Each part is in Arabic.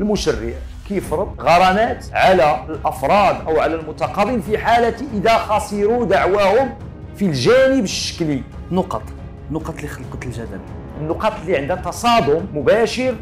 المشرع كيفرض غرامات على الافراد او على المتقاضين في حاله اذا خسروا دعواهم في الجانب الشكلي نقط النقط اللي خلقت الجدل النقط اللي عندها تصادم مباشر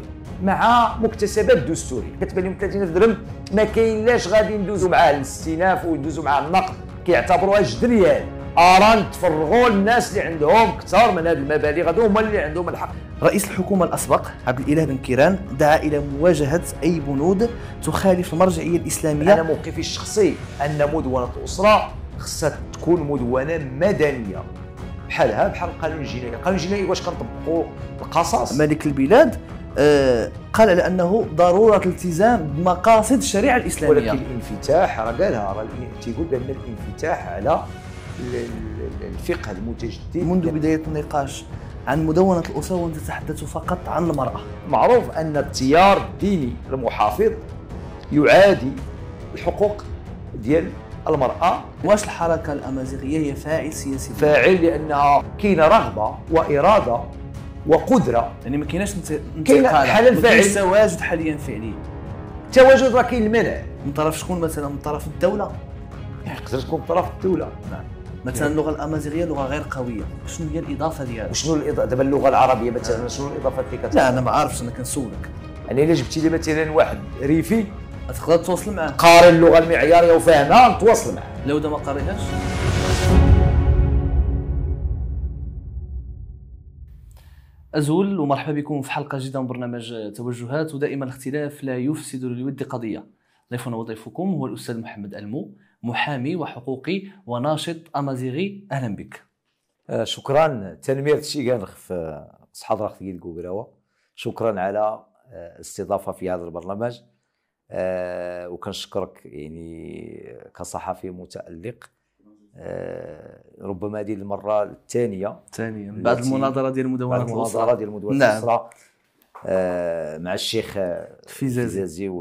مع مكتسبات الدستور كتبان لهم 30 درهم ما كاين لاش غادي ندوزو معاه الاستئناف وندوزو معاه النقد كيعتبروها جدريان ارانت تفرغوا الناس اللي عندهم كثار من هذه المبالغ هذو هما اللي عندهم الحق رئيس الحكومة الأسبق عبد الإله بن كيران دعا إلى مواجهة أي بنود تخالف المرجعية الإسلامية أنا موقفي الشخصي أن مدونة الأسرة خصها تكون مدونة مدنية بحالها بحال القانون الجنائي، القانون الجنائي واش كنطبقوا القصص؟ ملك البلاد آه، قال على انه ضروره الالتزام بمقاصد الشريعه الاسلاميه ولكن الانفتاح راه قالها راه تيقول بان الانفتاح على الفقه المتجدد منذ بداية النقاش عن مدونة الأسرة تتحدث فقط عن المرأة معروف أن التيار الديني المحافظ يعادي الحقوق ديال المرأة واش الحركة الأمازيغية هي فاعل سياسي فاعل لأنها كاينة رغبة وإرادة وقدرة يعني ما كايناش كاين حل فاعل تواجد حاليا فعليا التواجد راه كاين المنع من طرف شكون مثلا من طرف الدولة يقدر يعني تكون من طرف الدولة نعم. مثلا اللغه الامازيغيه لغه غير قويه شنو هي الاضافه ديالها وشنو الاضافه دابا اللغه العربيه مثلا نعم. شنو الاضافات اللي كتعطي لا انا ما عارفش انا كنسولك يعني الا جبتي لي مثلا واحد ريفي تقدر توصل معاه قاري اللغه المعياريه وفاهمها نتواصل معاه لو ده ما قاريهاش أزول ومرحبا بكم في حلقة جديدة من برنامج توجهات ودائما الاختلاف لا يفسد للود قضية ضيفنا وضيفكم هو الأستاذ محمد المو محامي وحقوقي وناشط امازيغي اهلا بك أه، شكرا تنمير شي في أه، صحاب راه ديال شكرا على أه، الاستضافه في هذا البرنامج أه وكنشكرك يعني كصحفي متالق أه ربما هذه المره الثانيه الثانيه بعد المناظره ديال مدونه المناظره ديال مدونه نعم. الاسره أه مع الشيخ الفيزازي نعم.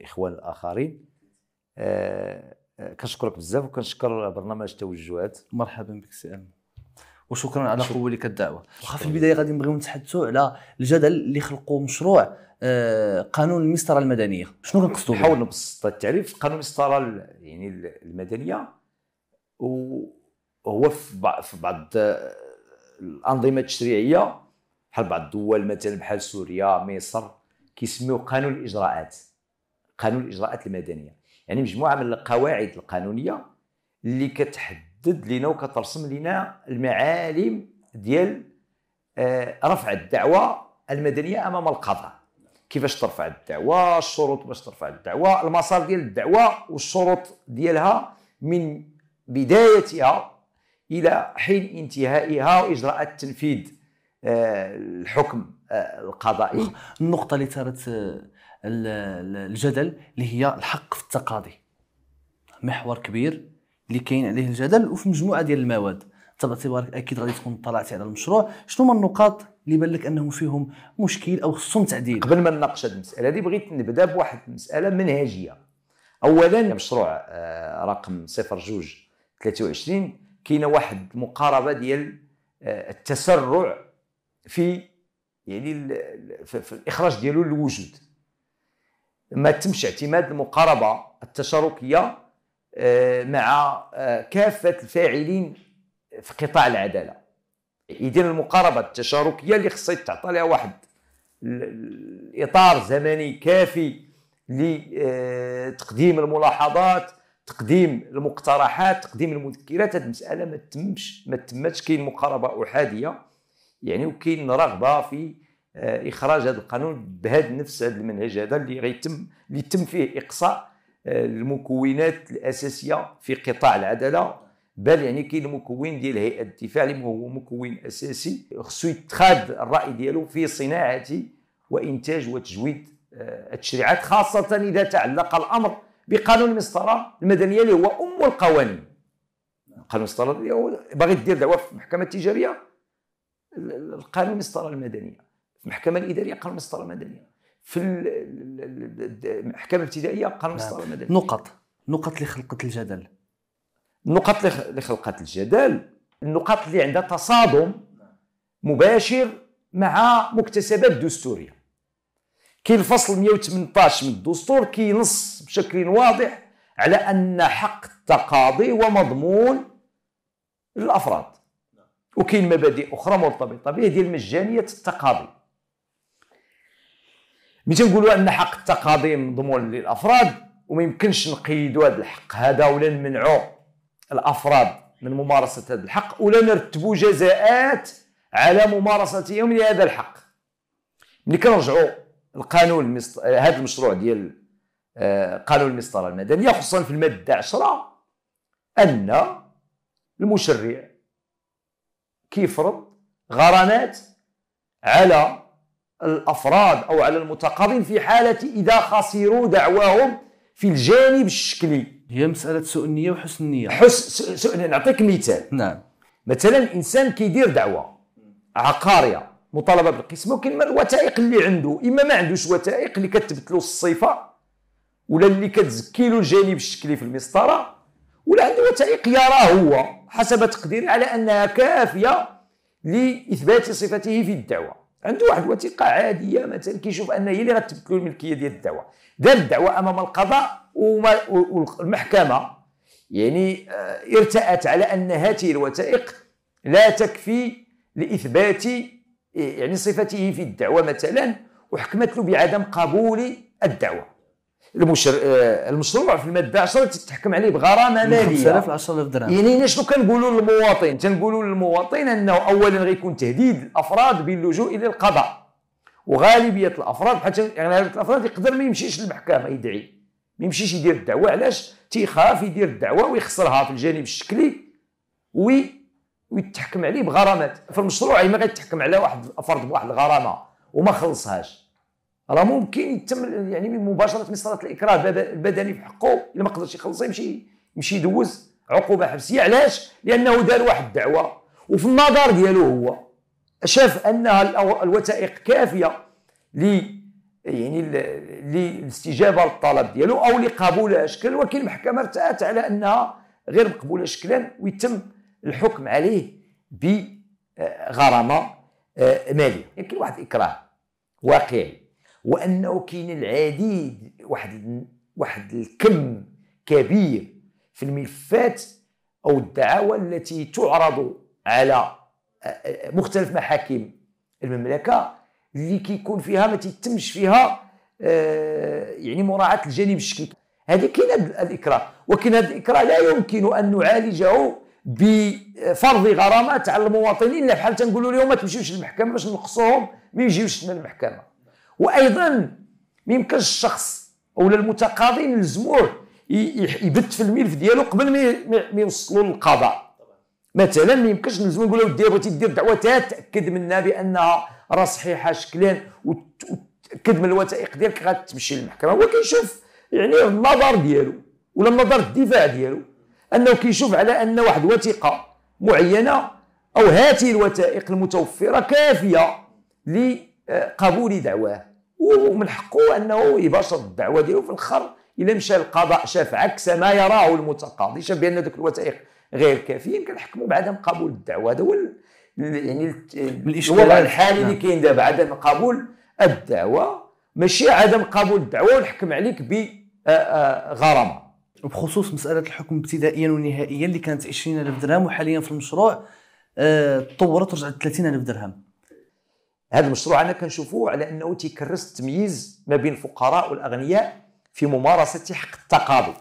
والإخوان الآخرين آه، كنشكرك بزاف وكنشكر برنامج توجهات مرحبا بك سي امين وشكرا على قبولك الدعوه واخا في البدايه غادي نبغيو نتحدثوا على الجدل اللي خلقوا مشروع آه، قانون المسطره المدنيه شنو كنقصدوا به نحاول نبسط التعريف قانون المسطره يعني المدنيه وهو في بعض آه، الانظمه التشريعيه بحال بعض الدول مثلا بحال سوريا مصر كيسميوه قانون الاجراءات قانون الاجراءات المدنيه يعني مجموعه من القواعد القانونيه اللي كتحدد لنا وكترسم لنا المعالم ديال آه، رفع الدعوه المدنيه امام القضاء كيفاش ترفع الدعوه الشروط باش ترفع الدعوه المسار ديال الدعوه والشروط ديالها من بدايتها الى حين انتهائها واجراءات تنفيذ آه، الحكم آه، القضائي النقطه اللي ثارت الجدل اللي هي الحق في التقاضي محور كبير اللي كاين عليه الجدل وفي مجموعه ديال المواد انت باعتبارك اكيد غادي تكون طلعتي على المشروع شنو هما النقاط اللي بان لك انهم فيهم مشكل او خصهم تعديل قبل ما نناقش هذه المساله هذه بغيت نبدا بواحد المساله منهجيه اولا مشروع آه، رقم 02 23 كاينه واحد المقاربه ديال آه، التسرع في يعني في الاخراج ديالو للوجود ما تمش اعتماد المقاربه التشاركيه آه، مع آه، كافه الفاعلين في قطاع العداله اذا المقاربه التشاركيه اللي خصك تعطي لها واحد الاطار زمني كافي لتقديم آه، الملاحظات تقديم المقترحات تقديم المذكرات هذه المساله ما تمش ما تمتش كاين مقاربه احاديه يعني وكاين رغبه في آه، اخراج هذا القانون بهذا نفس هذا المنهج هذا اللي غيتم اللي يتم فيه اقصاء آه، المكونات الاساسيه في قطاع العداله بل يعني كاين المكون ديال هيئه الدفاع اللي هو مكون اساسي خصو يتخاد الراي ديالو في صناعه وانتاج وتجويد آه، التشريعات خاصه اذا تعلق الامر بقانون المسطره المدنيه اللي هو ام القوانين قانون المسطره باغي دير دعوه في المحكمه التجاريه القانون المسطره المدنيه في المحكمه الاداريه قانون المسطره المدنيه في المحكمه الابتدائيه قانون نعم. المسطره المدنيه نقط نقط اللي خلقت الجدل النقط اللي خلقت الجدل النقط اللي عندها تصادم مباشر مع مكتسبات دستوريه كاين الفصل 118 من الدستور كينص بشكل واضح على ان حق التقاضي هو مضمون للافراد وكاين مبادئ اخرى مرتبطه به ديال مجانيه التقاضي ملي تنقولوا ان حق التقاضي مضمون للافراد وما يمكنش نقيدوا هذا الحق هذا ولا نمنعوا الافراد من ممارسه هذا الحق ولا نرتبوا جزاءات على ممارستهم لهذا الحق ملي كنرجعوا القانون المست... هذا المشروع ديال آه، قانون المسطره المدنيه خصوصا في الماده 10 ان المشرع كيفرض غرامات على الافراد او على المتقاضين في حاله اذا خسروا دعواهم في الجانب الشكلي هي مساله سوء النيه وحسن النيه حسن سوء نعطيك مثال نعم مثلا انسان كيدير دعوه عقاريه مطالبه بالقسمه وكاين الوثائق اللي عنده اما ما عندوش وثائق اللي كتبت له الصفه ولا اللي كتزكي له الجانب الشكلي في المسطره ولا عنده وثائق يراه هو حسب تقديري على انها كافيه لاثبات صفته في الدعوه عنده واحد الوثيقه عاديه مثلا كيشوف ان هي اللي غتثبت له الملكيه ديال الدعوه دار الدعوه امام القضاء والمحكمه يعني آه، ارتأت على ان هذه الوثائق لا تكفي لاثبات يعني صفته في الدعوه مثلا وحكمت له بعدم قبول الدعوه المشر... آه، المشروع في الماده 10 تتحكم عليه بغرامه ماليه 5000 ل 10000 درهم يعني شنو كنقولوا للمواطن؟ تنقولوا للمواطن انه اولا غيكون تهديد الافراد باللجوء الى القضاء وغالبيه الافراد حتى يعني الافراد يقدر ما يمشيش للمحكمه يدعي ما يمشيش يدير الدعوه علاش؟ تيخاف يدير الدعوه ويخسرها في الجانب الشكلي وي ويتحكم عليه بغرامات فالمشروع ما غيتحكم على واحد الفرد بواحد الغرامه وما خلصهاش راه ممكن يتم يعني مباشره مساله الاكراه البدني في حقه الا ما قدرش يخلص يمشي يمشي يدوز عقوبه حبسيه علاش لانه دار واحد الدعوه وفي النظر ديالو هو شاف انها الوثائق كافيه ل يعني للاستجابه للطلب ديالو او لقبولها شكل ولكن المحكمه ارتأت على انها غير مقبوله شكلا ويتم الحكم عليه بغرامه آه، ماليه يمكن واحد الاكراه واقعي وانه كاين العديد واحد واحد الكم كبير في الملفات او الدعاوى التي تعرض على آه، آه، مختلف محاكم المملكه اللي كيكون فيها ما تيتمش فيها آه، يعني مراعاه الجانب الشكلي هذه كاين هذا الاكراه ولكن هذا الاكراه لا يمكن ان نعالجه بفرض غرامات على المواطنين اللي بحال تنقولوا لهم ما تمشيوش للمحكمه باش نقصوهم ما يجيوش للمحكمه وايضا ما يمكنش الشخص او المتقاضي نلزموه يبت في الملف ديالو قبل ما يوصلوا للقضاء مثلا ما يمكنش نلزمو نقول له بغيتي دير دعوه تاكد منها بانها راه صحيحه شكلا وتاكد من الوثائق ديالك غتمشي للمحكمه هو كيشوف يعني النظر ديالو ولا النظر الدفاع ديالو انه كيشوف على ان واحد وثيقه معينه او هذه الوثائق المتوفره كافيه قبول دعواه ومن حقه انه يباشر الدعوه ديالو في الاخر الا مشى القضاء شاف عكس ما يراه المتقاضي شاف بان ذوك الوثائق غير كافيين كنحكموا بعدم قبول الدعوه هذا هو يعني الوضع الحالي نعم. اللي كاين دابا عدم قبول الدعوه ماشي عدم قبول الدعوه ونحكم عليك بغرامه وبخصوص مساله الحكم ابتدائيا ونهائيا اللي كانت 20000 درهم وحاليا في المشروع تطورت رجعت 30000 درهم هذا المشروع انا كنشوفوه على انه تيكرس التمييز ما بين الفقراء والاغنياء في ممارسه حق التقاضي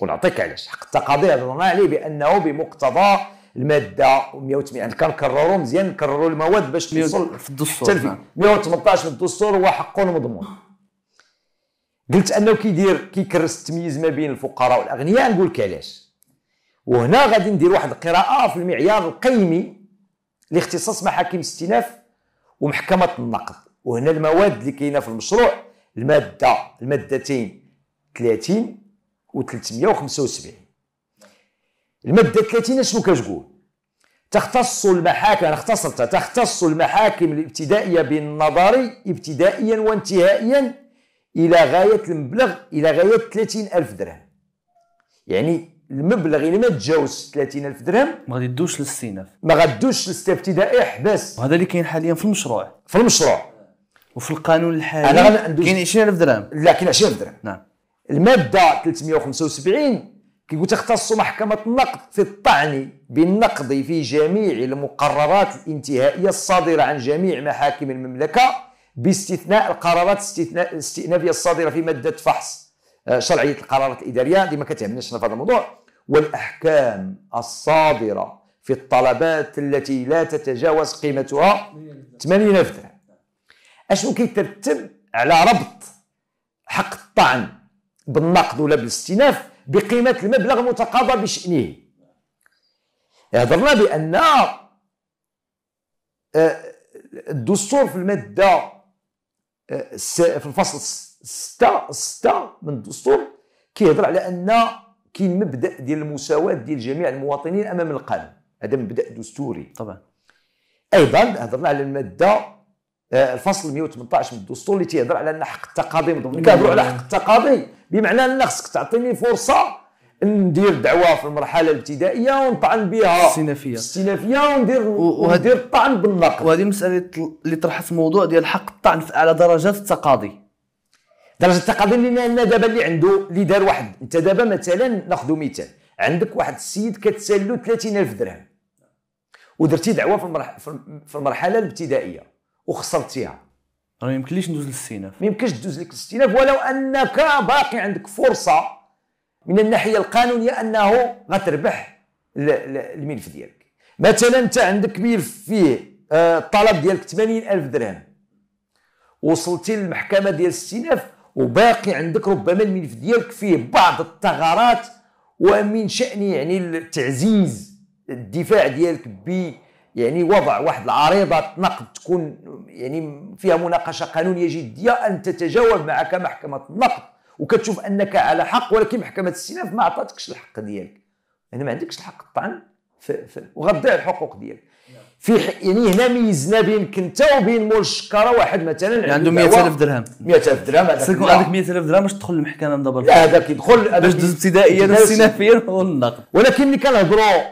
ونعطيك علاش حق التقاضي هضرنا عليه بانه بمقتضى الماده 180 يعني كنكرروا مزيان نكرروا المواد باش توصل في الدستور 118 نعم. في الدستور هو حق مضمون قلت انه كيدير كيكرس التمييز ما بين الفقراء والاغنياء نقول لك علاش وهنا غادي ندير واحد القراءه في المعيار القيمي لاختصاص محاكم الاستئناف ومحكمه النقد وهنا المواد اللي كاينه في المشروع الماده المادتين 30 و 375 الماده 30 شنو كتقول تختص المحاكم انا اختصرتها تختص المحاكم الابتدائيه بالنظر ابتدائيا وانتهائيا الى غايه المبلغ الى غايه 30000 درهم يعني المبلغ اللي ما تجاوز 30000 درهم ما غادي تدوش للاستئناف ما غادوش للاستئناف ابتدائي حبس وهذا اللي كاين حاليا في المشروع في المشروع وفي القانون الحالي انا غندوز كاين 20000 درهم لا كاين 20000 درهم نعم الماده 375 كيقول تختص محكمة النقد في الطعن بالنقد في جميع المقررات الانتهائية الصادرة عن جميع محاكم المملكة باستثناء القرارات الاستئنافية الصادرة في مادة فحص آه، شرعية القرارات الإدارية اللي ما كتهمناش في هذا الموضوع والأحكام الصادرة في الطلبات التي لا تتجاوز قيمتها 80 درهم اشنو كيترتب على ربط حق الطعن بالنقد ولا بالاستئناف بقيمه المبلغ المتقاضى بشانه هضرنا بان آه، الدستور في الماده آه، في الفصل 6 6 من الدستور كيهضر على ان كاين مبدا ديال المساواه ديال جميع المواطنين امام القانون هذا مبدا دستوري طبعا ايضا هضرنا على الماده آه، الفصل 118 من الدستور اللي تيهضر على ان حق التقاضي مضمون كيهضروا على حق التقاضي بمعنى ان خصك تعطيني فرصه ندير دعوه في المرحله الابتدائيه ونطعن بها استنافيه استنافيه وندير وندير الطعن بالنقد وهذه المساله اللي طرحت موضوع ديال حق الطعن على درجات التقاضي درجه الثقه لان دابا اللي عنده اللي دار واحد انت دابا مثلا ناخذ مثال عندك واحد السيد كتسالو 30000 درهم ودرتي دعوه في المرحله في المرحله الابتدائيه وخسرتيها راه ما يمكنليش ندوز للاستئناف ما يمكنش تدوز لك الاستئناف ولو انك باقي عندك فرصه من الناحيه القانونيه انه غتربح الملف ديالك مثلا انت عندك ملف فيه الطلب آه، ديالك 80000 درهم وصلتي للمحكمه ديال الاستئناف وباقي عندك ربما الملف ديالك فيه بعض الثغرات ومن شأن يعني تعزيز الدفاع ديالك ب يعني وضع واحد العريضه نقد تكون يعني فيها مناقشه قانونيه جديه ان تتجاوب معك محكمه النقد وكتشوف انك على حق ولكن محكمه الاستئناف ما عطاتكش الحق ديالك يعني ما عندكش الحق الطعن وغتضيع الحقوق ديالك نعم. في يعني هنا ميزنا بينك انت وبين مول الشكاره واحد مثلا يعني عنده 100000 درهم 100000 درهم هذاك عندك 100000 درهم باش تدخل المحكمه من دابا لا هذاك يدخل باش دوز ابتدائيا واستنافيا والنقد ولكن ملي كنهضروا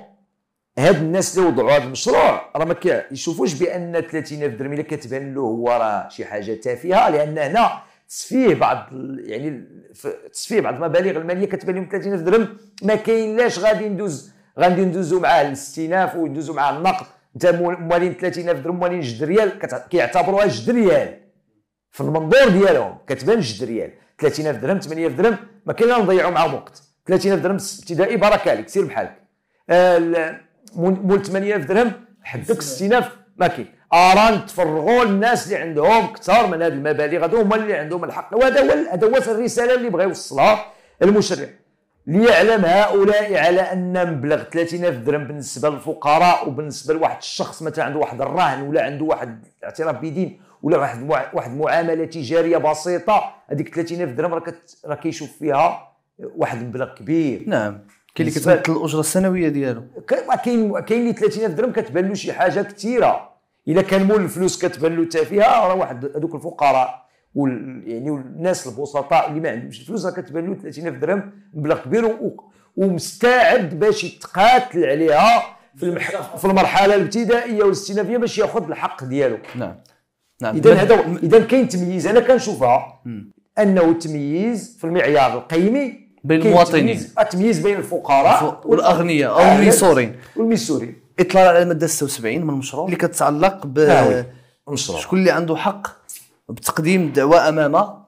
هاد الناس اللي وضعوا هذا المشروع راه ما كيشوفوش بان 30000 درهم الا كتبان له هو راه شي حاجه تافهه لان هنا تسفيه بعض يعني تسفيه بعض المبالغ الماليه كتبان لهم 30000 درهم ما كاينلاش غادي ندوز غادي ندوزوا معاه الاستئناف وندوزوا معاه النقد انت موالين 30000 درهم موالين جد ريال كيعتبروها جد ريال في المنظور ديالهم كتبان جد ريال 30000 درهم 8000 درهم ما كاين لا نضيعوا معاهم وقت 30000 درهم ابتدائي بركه عليك سير بحالك آه، مول 8000 درهم حدك 60000 ما كاين اران تفرغوا الناس اللي عندهم اكثر من هذه المبالغ هذو هما اللي عندهم الحق وهذا هو هذا هو الرساله اللي بغى يوصلها المشرع ليعلم هؤلاء على ان مبلغ 30000 درهم بالنسبه للفقراء وبالنسبه لواحد الشخص مثلا عنده واحد الرهن ولا عنده واحد اعتراف بدين ولا واحد واحد معامله تجاريه بسيطه هذيك 30000 درهم راه راه كيشوف فيها واحد المبلغ كبير نعم كاين اللي كتبات الاجره السنويه ديالو كاين كاين اللي 30000 درهم كتبان له شي حاجه كثيره الا كان مول الفلوس كتبان له تافهه راه واحد هذوك الفقراء وال يعني والناس البسطاء اللي ما عندهمش الفلوس راه كتبان له 30000 درهم مبلغ كبير ومستعد باش يتقاتل عليها في المح... في المرحله الابتدائيه والاستئنافيه باش ياخذ الحق ديالو نعم نعم اذا هذا اذا كاين تمييز انا كنشوفها انه تمييز في المعيار القيمي بين المواطنين التمييز آه، بين الفقراء والاغنياء او الميسورين والميسورين اطلال على الماده 76 من المشروع اللي كتتعلق ب شكون اللي عنده حق بتقديم الدعوى امام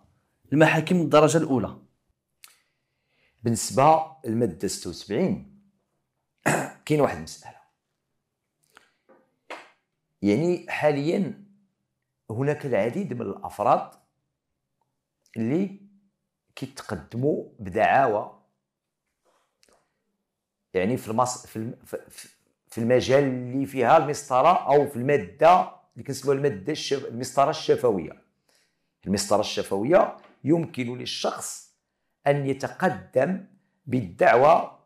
المحاكم الدرجه الاولى بالنسبه للماده 76 كاين واحد المساله يعني حاليا هناك العديد من الافراد اللي كيتقدموا بدعاوى يعني في المص... في, الم... في المجال اللي فيها المسطره او في الماده اللي كنسموها الماده الشف... المسطره الشفويه المسطرة الشفوية يمكن للشخص أن يتقدم بالدعوة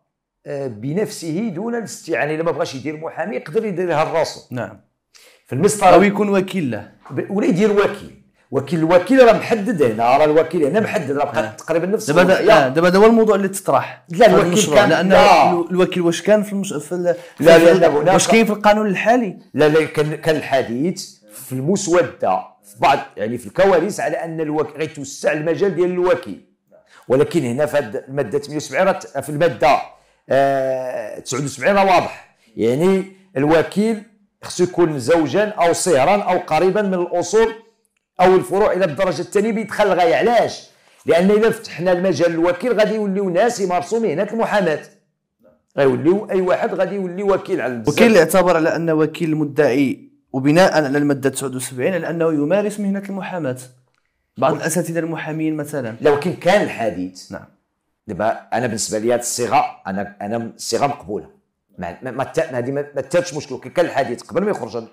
آه، بنفسه دون الاستعانة إذا ما بغاش يدير محامي يقدر يديرها لراسو نعم في المسطرة أو يكون وكيل له ولا يدير وكيل وكيل الوكيل راه محدد هنا راه الوكيل هنا محدد راه نعم. تقريبا نفس دابا آه، دابا هذا هو الموضوع اللي تطرح لا الوكيل كان لان لا. الوكيل واش كان في, المش... في ال... لا في لا, لا واش كاين في القانون الحالي لا لا كان كان الحديث في المسوده في بعض يعني في الكواليس على ان الوك... غيتوسع يعني المجال ديال الوكيل ولكن هنا في الماده 78 في الماده 79 آه، واضح يعني الوكيل خصو يكون زوجا او صهرا او قريبا من الاصول او الفروع الى الدرجه الثانيه بيدخل الغايه علاش؟ لان اذا فتحنا المجال الوكيل غادي يوليو ناس يمارسوا مهنه المحاماه غيوليو اي واحد غادي يولي وكيل على الوكيل يعتبر على ان وكيل المدعي وبناء على الماده 79 على انه يمارس مهنه المحاماه بعض الاساتذه المحامين مثلا لو كان كان الحديث نعم دابا انا بالنسبه لي هذه الصيغه انا انا الصيغه مقبوله ما ما هذه ما تاتش مشكل كان الحديث قبل ما يخرج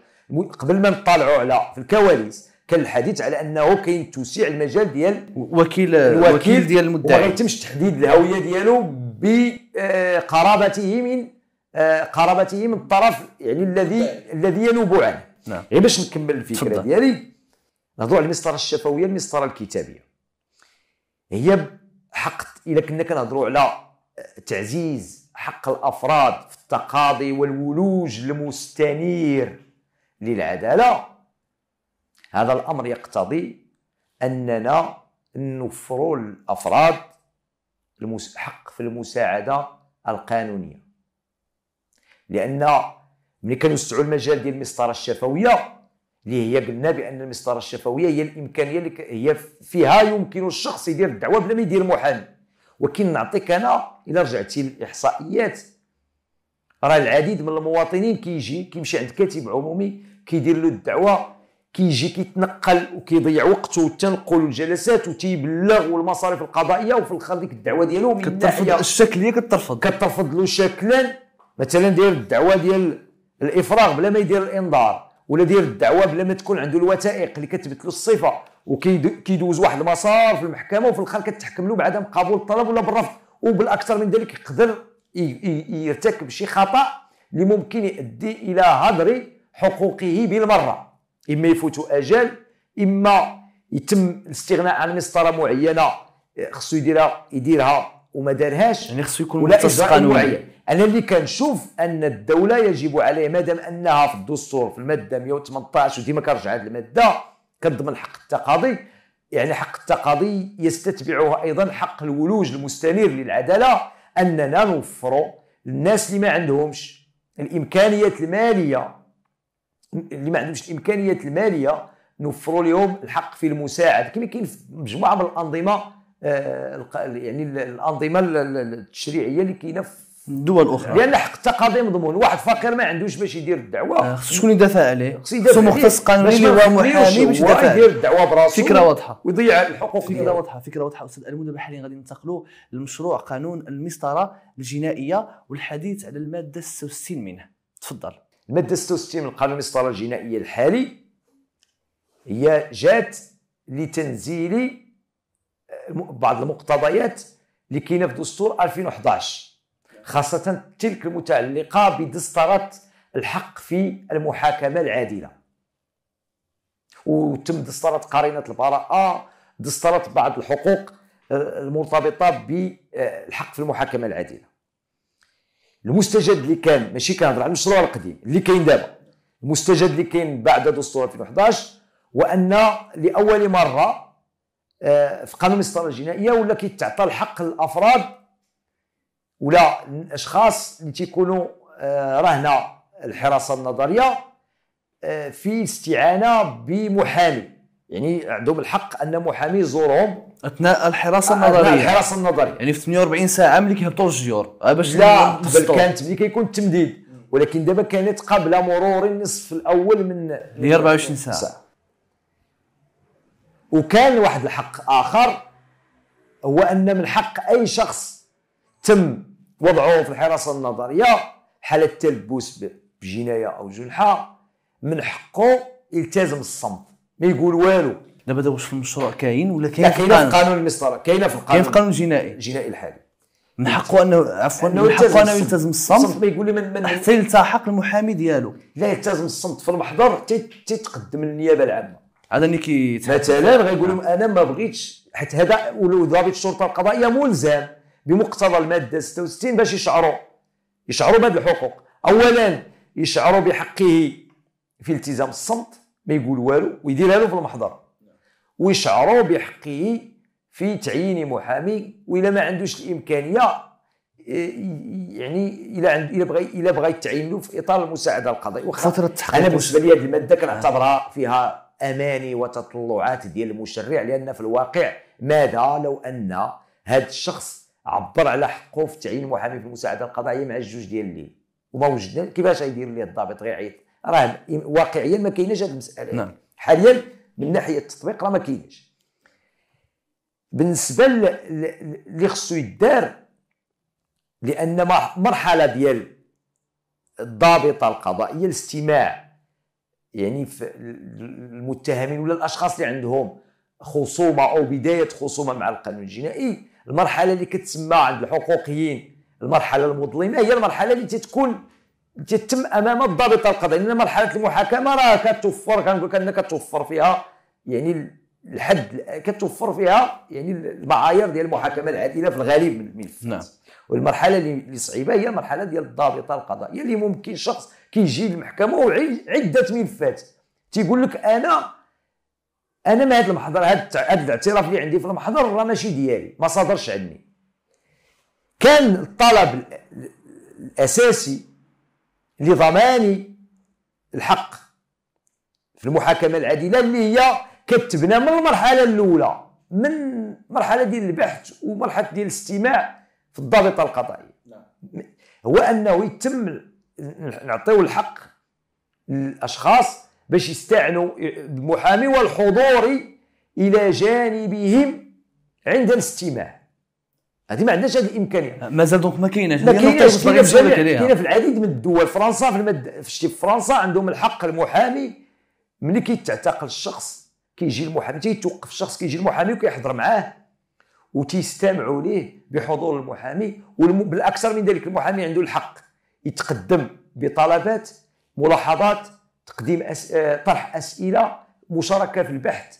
قبل ما نطالعوا على في الكواليس كان الحديث على انه كاين توسيع المجال ديال وكيل الوكيل ديال المدعي وما يتمش تحديد الهويه ديالو بقرابته آه، من آه، قرابته من الطرف يعني الذي الذي ينوب عنه نعم غير إيه، باش نكمل الفكره ديالي نهضروا على المسطره الشفويه المسطره الكتابيه هي حق اذا كنا كنهضروا على آه، تعزيز حق الافراد في التقاضي والولوج المستنير للعداله هذا الامر يقتضي اننا نوفروا للافراد حق في المساعده القانونيه لان ملي كنوسعوا المجال ديال المسطره الشفويه اللي هي قلنا بان المسطره الشفويه هي الامكانيه اللي هي فيها يمكن الشخص يدير الدعوه بلا ما يدير محامي ولكن نعطيك انا الا رجعتي للاحصائيات راه العديد من المواطنين كيجي كي كيمشي عند كاتب عمومي كيدير له الدعوه كيجي كيتنقل وكيضيع وقته والتنقل والجلسات وتيبلغ والمصاريف القضائيه وفي الاخر ديك الدعوه ديالو من كترفض الشكليه كترفض كترفض له شكلا مثلا داير الدعوه ديال الافراغ بلا ما يدير الانذار ولا يدير الدعوه بلا ما تكون عنده الوثائق اللي كتبت له الصفه وكيدوز واحد المسار في المحكمه وفي الاخر كتحكم له بعدم قبول الطلب ولا بالرفض وبالاكثر من ذلك يقدر يرتكب شي خطا اللي ممكن يؤدي الى هدر حقوقه بالمره اما يفوت اجل اما يتم الاستغناء عن مسطره معينه خصو يديرها يديرها وما دارهاش يعني خصو يكون ولا متسق قانونيا انا اللي كنشوف ان الدوله يجب عليها مادام انها في الدستور في الماده 118 وديما كنرجع هذه الماده كتضمن حق التقاضي يعني حق التقاضي يستتبعه ايضا حق الولوج المستنير للعداله اننا نوفروا للناس اللي ما عندهمش الامكانيات الماليه اللي ما عندهمش الامكانيات الماليه نوفروا لهم الحق في المساعده كما كاين في مجموعه من الانظمه آه، يعني الانظمه التشريعيه اللي كاينه في دول اخرى لان حق التقاضي مضمون واحد فقير ما عندوش باش يدير الدعوه آه، خصو شكون يدافع عليه خصو مختص قانوني اللي هو محامي باش يدافع يدير الدعوه براسو فكره واضحه ويضيع الحقوق فكره واضحه فكره واضحه استاذ المدى حاليا غادي ننتقلوا لمشروع قانون المسطره الجنائيه والحديث على الماده 66 منه تفضل الماده 66 من قانون المسطره الجنائيه الحالي هي جات لتنزيل آه، بعض المقتضيات اللي كاينه في دستور 2011 خاصة تلك المتعلقة بدسترة الحق في المحاكمة العادلة وتم دسترة قرينة البراءة دسترة بعض الحقوق آه، المرتبطة بالحق في المحاكمة العادلة المستجد اللي كان ماشي كنهضر على المشروع القديم اللي كاين دابا المستجد اللي كاين بعد دستور 2011 وان لاول مره آه، في قانون الاستراتيجيه الجنائيه ولا كيتعطى الحق للافراد ولا الاشخاص اللي تيكونوا آه، رهن الحراسه النظريه آه، في استعانه بمحامي يعني عندهم الحق ان محامي يزورهم اثناء الحراسه النظريه اثناء الحراسه النظريه يعني في 48 ساعه ملي كيهبطوا الجيور آه، باش لا قبل كانت ملي كيكون التمديد ولكن دابا كانت قبل مرور النصف الاول من 24 ساعه, ساعة. وكان واحد الحق اخر هو ان من حق اي شخص تم وضعوه في الحراسه النظريه حاله التلبس بجنايه او جنحه من حقه يلتزم الصمت ما يقول والو دابا دابا واش في المشروع كاين ولا كاين في القانون القانون المسطره كاينه في القانون كاين في القانون الجنائي الجنائي الحالي من حقه انه عفوا من حقه انه يلتزم الصمت ما يقول لي من, من حتى يلتحق المحامي ديالو لا يلتزم الصمت في المحضر تتقدم للنيابه العامه هذا اللي كي مثلا غيقول لهم انا ما بغيتش حيت هذا ضابط الشرطه القضائيه ملزم بمقتضى الماده 66 باش يشعروا يشعروا بهذه الحقوق اولا يشعروا بحقه في التزام الصمت ما يقول والو ويديرها له في المحضر ويشعروا بحقه في تعيين محامي والا ما عندوش الامكانيه اه، يعني الا عند الا بغى الا بغى يتعين له في اطار المساعده القضائيه وخا فتره التحقيق انا بالنسبه لي هذه الماده كنعتبرها فيها اماني وتطلعات ديال المشرع لان في الواقع ماذا لو ان هذا الشخص عبر على حقه في تعيين محامي في المساعده القضائيه مع الجوج ديال الليل وما وجدنا كيفاش غيدير لي الضابط غيعيط راه واقعيا ما كايناش هذه المساله نعم. حاليا من ناحيه التطبيق راه ما كايناش بالنسبه اللي خصو يدار لان مرحله ديال الضابطه القضائيه الاستماع يعني المتهمين ولا الاشخاص اللي عندهم خصومه او بدايه خصومه مع القانون الجنائي المرحله اللي كتسمى عند الحقوقيين المرحله المظلمه هي المرحله اللي تتكون تتم امام الضابط القضائي لان مرحله المحاكمه راه كتوفر كنقول لك أن كتوفر فيها يعني الحد كتوفر فيها يعني المعايير ديال المحاكمه العادله في الغالب من الملفات نعم والمرحله اللي صعيبه هي المرحله ديال الضابطه القضائيه اللي ممكن شخص كيجي للمحكمه وعده ملفات تيقول لك انا انا ما هذا المحضر هذا الاعتراف اللي عندي في المحضر راه ماشي ديالي ما صادرش عني كان الطلب الاساسي لضمان الحق في المحاكمه العادله اللي هي كتبنى من المرحله الاولى من مرحله ديال البحث ومرحله ديال الاستماع في الضابطه القضائيه نعم. هو انه يتم نعطيو الحق للاشخاص باش يستعنوا المحامي والحضور الى جانبهم عند الاستماع هذه ما عندناش هذه الامكانيه مازال دونك ما كايناش ما كايناش كاينه في العديد من الدول فرنسا في المد... في فرنسا عندهم الحق المحامي ملي كيتعتقل الشخص كيجي المحامي تيتوقف الشخص كيجي المحامي وكيحضر معاه وتيستمعوا ليه بحضور المحامي وبالاكثر من ذلك المحامي عنده الحق يتقدم بطلبات ملاحظات تقديم أس... آه، طرح اسئله مشاركه في البحث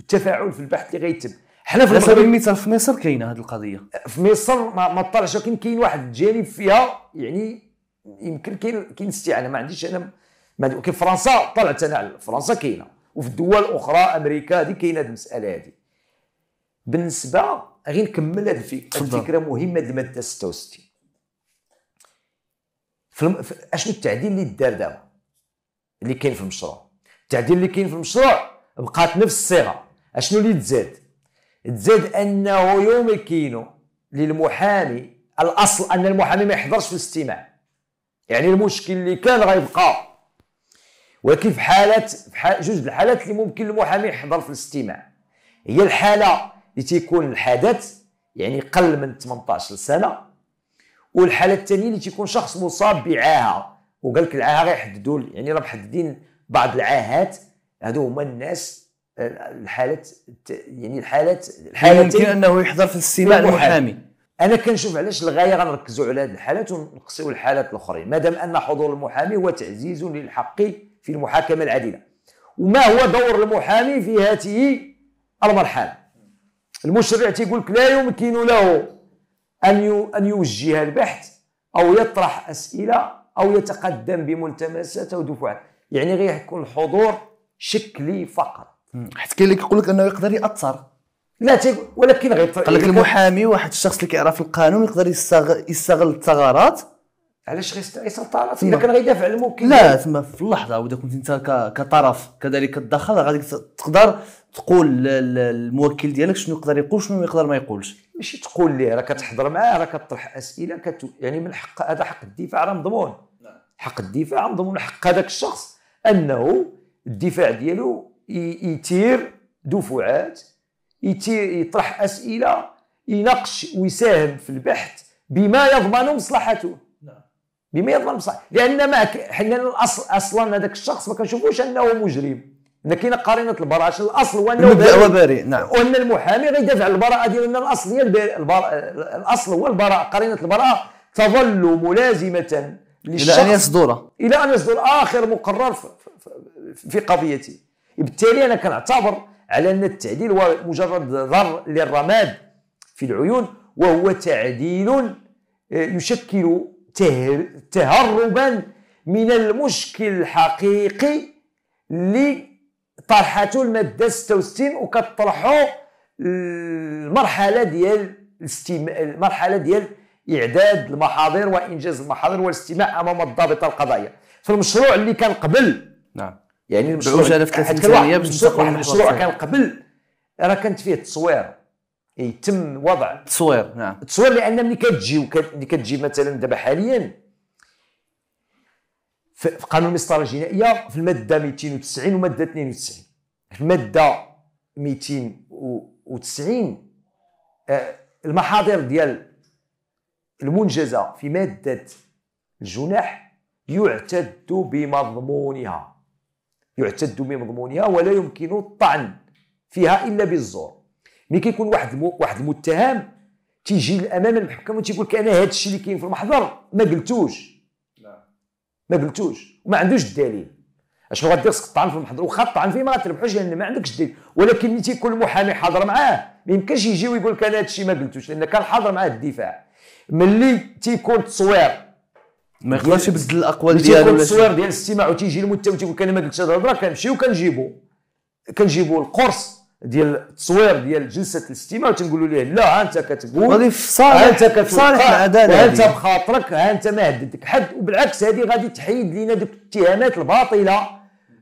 التفاعل في البحث اللي غيتم حنا في على سبيل المثال في مصر كاينه هذه القضيه في مصر ما, ما طلعش ولكن كاين واحد الجانب فيها يعني يمكن كاين كاين استعانه ما عنديش انا ما عندي... فرنسا طلعت انا على فرنسا كاينه وفي الدول الاخرى امريكا هذه كاينه هذه المساله هذه بالنسبه غير نكمل هذه الفكره مهمه الماده 66 في... اشنو التعديل اللي دار دابا اللي كاين في المشروع التعديل اللي كاين في المشروع بقات نفس الصيغه اشنو اللي تزاد تزاد انه يوم يمكن للمحامي الاصل ان المحامي ما يحضرش في الاستماع يعني المشكل اللي كان غيبقى ولكن في حالات في حال جوج الحالات اللي ممكن المحامي يحضر في الاستماع هي الحاله اللي تيكون الحدث يعني قل من 18 سنه والحاله الثانيه اللي تيكون شخص مصاب بعاهه وقال لك العاهه غيحددوا يعني راه محددين بعض العاهات هادو هما الناس آه، الحالات يعني الحالات الحالات يمكن انه يحضر في الاستماع المحامي انا كنشوف علاش الغايه غنركزوا على هذه الحالات ونقصيو الحالات الاخرين مادام ان حضور المحامي هو تعزيز للحق في المحاكمه العادله وما هو دور المحامي في هاته المرحله المشرع تيقول لك لا يمكن له ان ان يوجه البحث او يطرح اسئله او يتقدم بملتمسات او دفعات يعني غير يكون الحضور شكلي فقط حيت كاين اللي كيقول لك انه يقدر ياثر لا تيقول ولكن غير طيب، قال لك المحامي واحد الشخص اللي كيعرف القانون يقدر يستغل يستغل الثغرات علاش يستغل الثغرات اذا كان غيدافع على الموكل لا تما في اللحظه واذا كنت انت كطرف كذلك تدخل غادي تقدر تقول للموكل ديالك شنو يقدر يقول شنو يقدر ما يقولش ماشي تقول ليه راه نعم. كتحضر معاه راه كطرح اسئله كت... يعني من حق هذا حق الدفاع راه مضمون نعم. حق الدفاع مضمون حق هذاك الشخص انه الدفاع ديالو يثير دفعات يتير يطرح اسئله يناقش ويساهم في البحث بما يضمن مصلحته نعم. بما يضمن مصلحته لان ما حنا الاصل اصلا هذاك الشخص ما كنشوفوش انه مجرم لكن قرينه البراءه عشان الاصل هو انه بريء بريء نعم وان المحامي غيدافع على البراءه ديالو ان الاصل هي البراءه الاصل هو البراءه قرينه البراءه تظل ملازمه للشخص الى ان يصدر الى ان يصدر اخر مقرر في, في قضيته بالتالي انا كنعتبر على ان التعديل هو مجرد ضر للرماد في العيون وهو تعديل آه، يشكل تهربا من المشكل الحقيقي اللي طرحاتو الماده 66 وكطرحوا المرحله ديال الاستماع المرحله ديال اعداد المحاضر وانجاز المحاضر والاستماع امام الضابطه القضائيه في المشروع اللي كان قبل نعم يعني المشروع ثانيه باش المشروع, كان قبل راه كانت فيه التصوير يتم يعني وضع تصوير نعم التصوير لان ملي كتجي ملي كتجي مثلا دابا حاليا في قانون المسطره الجنائيه في الماده 290 وماده 92 الماده 290 آه، المحاضر ديال المنجزه في ماده الجناح يعتد بمضمونها يعتد بمضمونها ولا يمكن الطعن فيها الا بالزور ملي كيكون واحد واحد المتهم تيجي امام المحكمه وتيقول لك انا هذا الشيء اللي كاين في المحضر ما قلتوش ما قلتوش وما عندوش الدليل اشنو غدير خصك طعن في المحضر وخا طعن فيه ما غاتربحوش لان يعني ما عندكش الدليل ولكن ملي تيكون المحامي حاضر معاه ما يمكنش يجي ويقول لك انا هادشي ما قلتوش لان كان حاضر معاه الدفاع ملي تيكون تصوير ما يقدرش يبدل الاقوال ديالو تيكون تصوير ديال الاستماع وتيجي المتهم تيقول لك انا ما قلتش هاد الهضره كنمشيو كنجيبو كنجيبو القرص ديال التصوير ديال جلسه الاستماع وتنقولوا ليه لا ها انت كتقول غادي في صالح انت في صالح طيب، العداله انت بخاطرك ها انت ما هددك حد وبالعكس هذه غادي تحيد لنا ذوك الاتهامات الباطله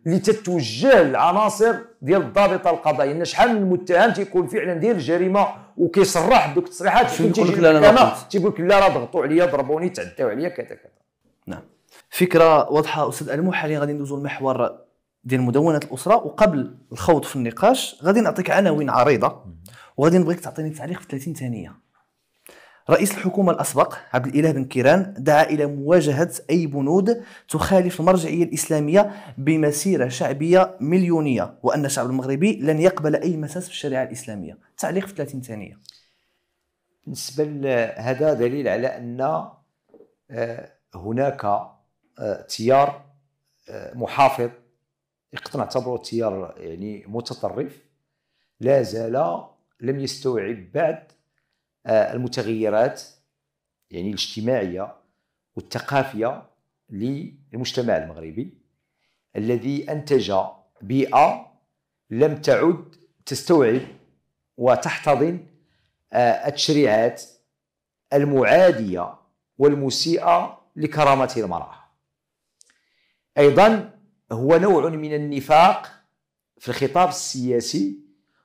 اللي تتوجه للعناصر ديال الضابطه القضائيه شحال من متهم تيكون فعلا دير الجريمه وكيصرح بدوك التصريحات شنو تيقول لك لا لا تيقول لك لا راه ضغطوا عليا ضربوني تعداو عليا كذا كذا نعم فكره واضحه استاذ المو حاليا غادي ندوزو المحور ديال مدونه الاسره وقبل الخوض في النقاش غادي نعطيك عناوين عريضه وغادي نبغيك تعطيني تعليق في 30 ثانيه رئيس الحكومة الأسبق عبد الإله بن كيران دعا إلى مواجهة أي بنود تخالف المرجعية الإسلامية بمسيرة شعبية مليونية وأن الشعب المغربي لن يقبل أي مساس في الشريعة الإسلامية تعليق في 30 ثانية بالنسبة لهذا دليل على أن آه، هناك آه، تيار آه، محافظ نعتبره تيار يعني متطرف لا زال لم يستوعب بعد آه، المتغيرات يعني الاجتماعيه والثقافيه للمجتمع المغربي الذي انتج بيئه لم تعد تستوعب وتحتضن آه، التشريعات المعاديه والمسيئه لكرامه المراه ايضا هو نوع من النفاق في الخطاب السياسي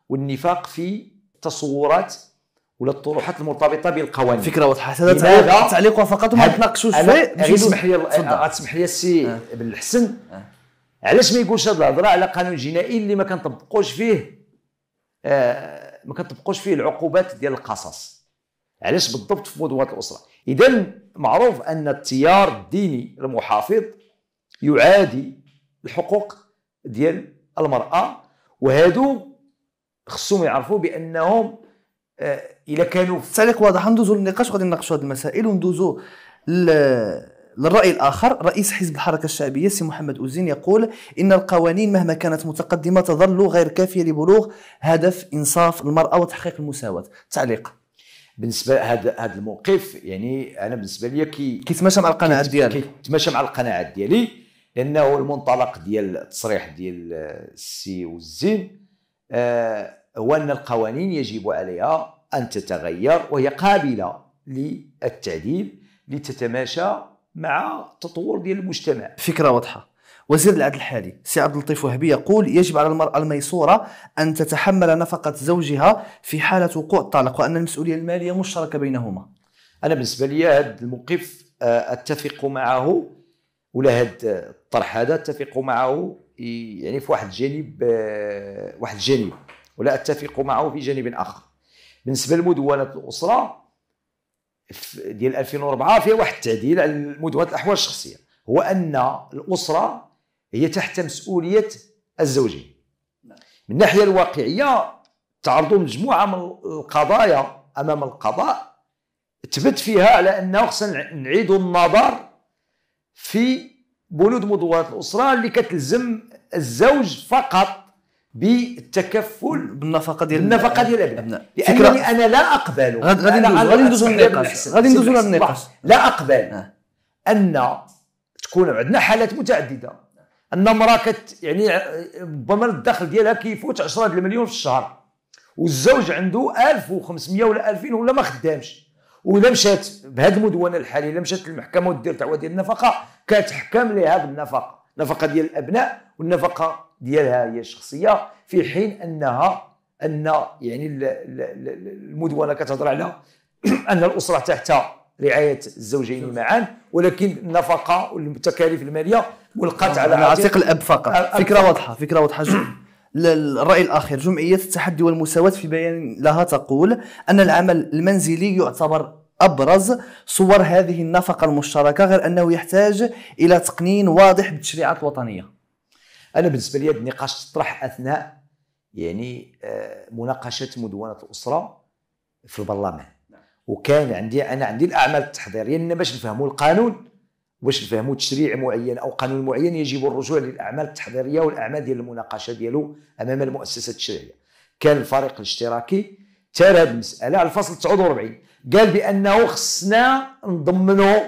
والنفاق في التصورات ولا الطروحات المرتبطه بالقوانين فكره واضحه هذا تعليق فقط وما تناقشوش فيه اسمح لي آه، اسمح لي السي أه. بالحسن أه. علاش ما يقولش هذه الهضره على قانون جنائي اللي ما كنطبقوش فيه آه ما كنطبقوش فيه العقوبات ديال القصص علاش بالضبط في مدوات الاسره اذا معروف ان التيار الديني المحافظ يعادي الحقوق ديال المراه وهادو خصهم يعرفوا بانهم آه، الا كانوا التعليق واضح ندوزو للنقاش وغادي نناقشوا هذه المسائل وندوزو للرأي الآخر رئيس حزب الحركة الشعبية سي محمد أوزين يقول إن القوانين مهما كانت متقدمة تظل غير كافية لبلوغ هدف إنصاف المرأة وتحقيق المساواة تعليق بالنسبه لهذا هذا الموقف يعني انا بالنسبه لي كي كيتماشى مع القناعات ديالك كيتماشى مع القناعات ديالي لانه المنطلق ديال التصريح ديال السي والزين آه، هو ان القوانين يجب عليها ان تتغير وهي قابله للتعديل لتتماشى مع تطور ديال المجتمع فكره واضحه وزير العدل الحالي سي عبد اللطيف وهبي يقول يجب على المرأة الميسورة أن تتحمل نفقة زوجها في حالة وقوع الطلاق وأن المسؤولية المالية مشتركة بينهما أنا بالنسبة لي هذا الموقف آه، أتفق معه ولا هذا الطرح هذا اتفق معه يعني في واحد الجانب آه، واحد الجانب ولا اتفق معه في جانب اخر بالنسبه لمدونه الاسره ديال 2004 فيها واحد التعديل على مدونه الاحوال الشخصيه هو ان الاسره هي تحت مسؤوليه الزوجين من الناحيه الواقعيه تعرضوا مجموعه من القضايا امام القضاء تبت فيها على انه خصنا نعيدوا النظر في بنود مدورات الاسره اللي كتلزم الزوج فقط بالتكفل بالنفقه ديال النفقه ديال الابناء لانني انا لا اقبل غادي ندوزو للنقاش غادي ندوزو للنقاش لا اقبل آه. ان تكون عندنا حالات متعدده ان امراه كت يعني آه، ربما الدخل ديالها كيفوت 10 المليون في الشهر والزوج عنده 1500 ولا 2000 ولا ما خدامش ولا مشات بهذه المدونه الحاليه لمشات مشات للمحكمه ودير تعوى ديال النفقه كتحكم لها بالنفقه النفقه ديال الابناء والنفقه ديالها هي الشخصيه في حين انها ان يعني المدونه كتهضر على ان الاسره تحت رعايه الزوجين معا ولكن النفقه والتكاليف الماليه ولقات نعم، على عاتق الاب فقط فكره واضحه فكره واضحه جدا الرأي الأخير جمعية التحدي والمساواة في بيان لها تقول أن العمل المنزلي يعتبر أبرز صور هذه النفقة المشتركة غير أنه يحتاج إلى تقنين واضح بالتشريعات الوطنية أنا بالنسبة لي النقاش طرح أثناء يعني آه، مناقشة مدونة الأسرة في البرلمان نعم. وكان عندي أنا عندي الأعمال التحضيرية باش نفهموا القانون واش نفهموا تشريع معين او قانون معين يجب الرجوع للاعمال التحضيريه والاعمال ديال المناقشه ديالو امام المؤسسه التشريعيه كان الفريق الاشتراكي تار هذه المساله على الفصل 49 قال بانه خصنا نضمنوا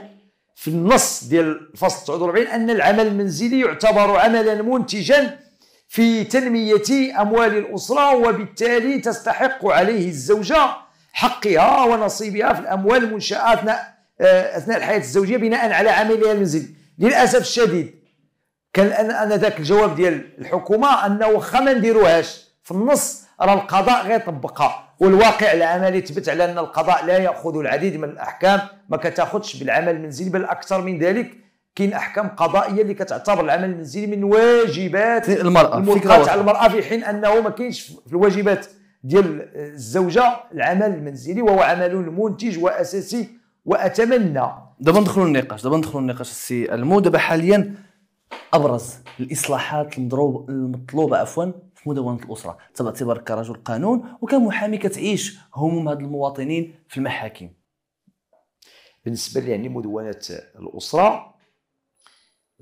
في النص ديال الفصل 49 ان العمل المنزلي يعتبر عملا منتجا في تنميه اموال الاسره وبالتالي تستحق عليه الزوجه حقها ونصيبها في الاموال منشاتنا آه، اثناء الحياه الزوجيه بناء على عملها المنزلي للاسف الشديد كان انا ذاك الجواب ديال الحكومه انه واخا ما نديروهاش في النص راه القضاء غيطبقها والواقع العملي ثبت على ان القضاء لا ياخذ العديد من الاحكام ما كتاخذش بالعمل المنزلي بل اكثر من ذلك كاين احكام قضائيه اللي كتعتبر العمل المنزلي من واجبات المراه فكره على المراه في حين انه ما كاينش في الواجبات ديال الزوجه العمل المنزلي وهو عمل منتج واساسي واتمنى دابا ندخلوا النقاش دابا ندخلوا النقاش السي المو دابا حاليا ابرز الاصلاحات المضروب المطلوبه عفوا في مدونه الاسره انت باعتبارك كرجل قانون وكمحامي كتعيش هموم هاد المواطنين في المحاكم بالنسبه لي يعني مدونه الاسره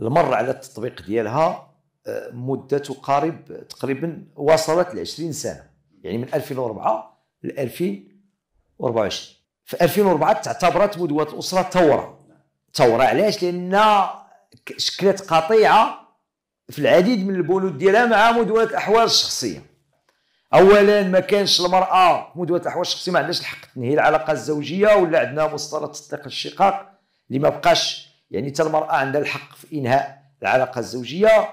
المر على التطبيق ديالها آه، مده تقارب تقريبا وصلت ل 20 سنه يعني من 2004 ل 2024 في 2004 تعتبرت ندوه الاسره ثوره ثوره علاش لان شكلت قطيعه في العديد من البنود ديالها مع مدونه الاحوال الشخصيه اولا ما كانش المراه مدونه الاحوال الشخصيه ما عندهاش الحق تنهي العلاقه الزوجيه ولا عندنا مصطلح تطبيق الشقاق اللي ما بقاش يعني حتى المراه عندها الحق في انهاء العلاقه الزوجيه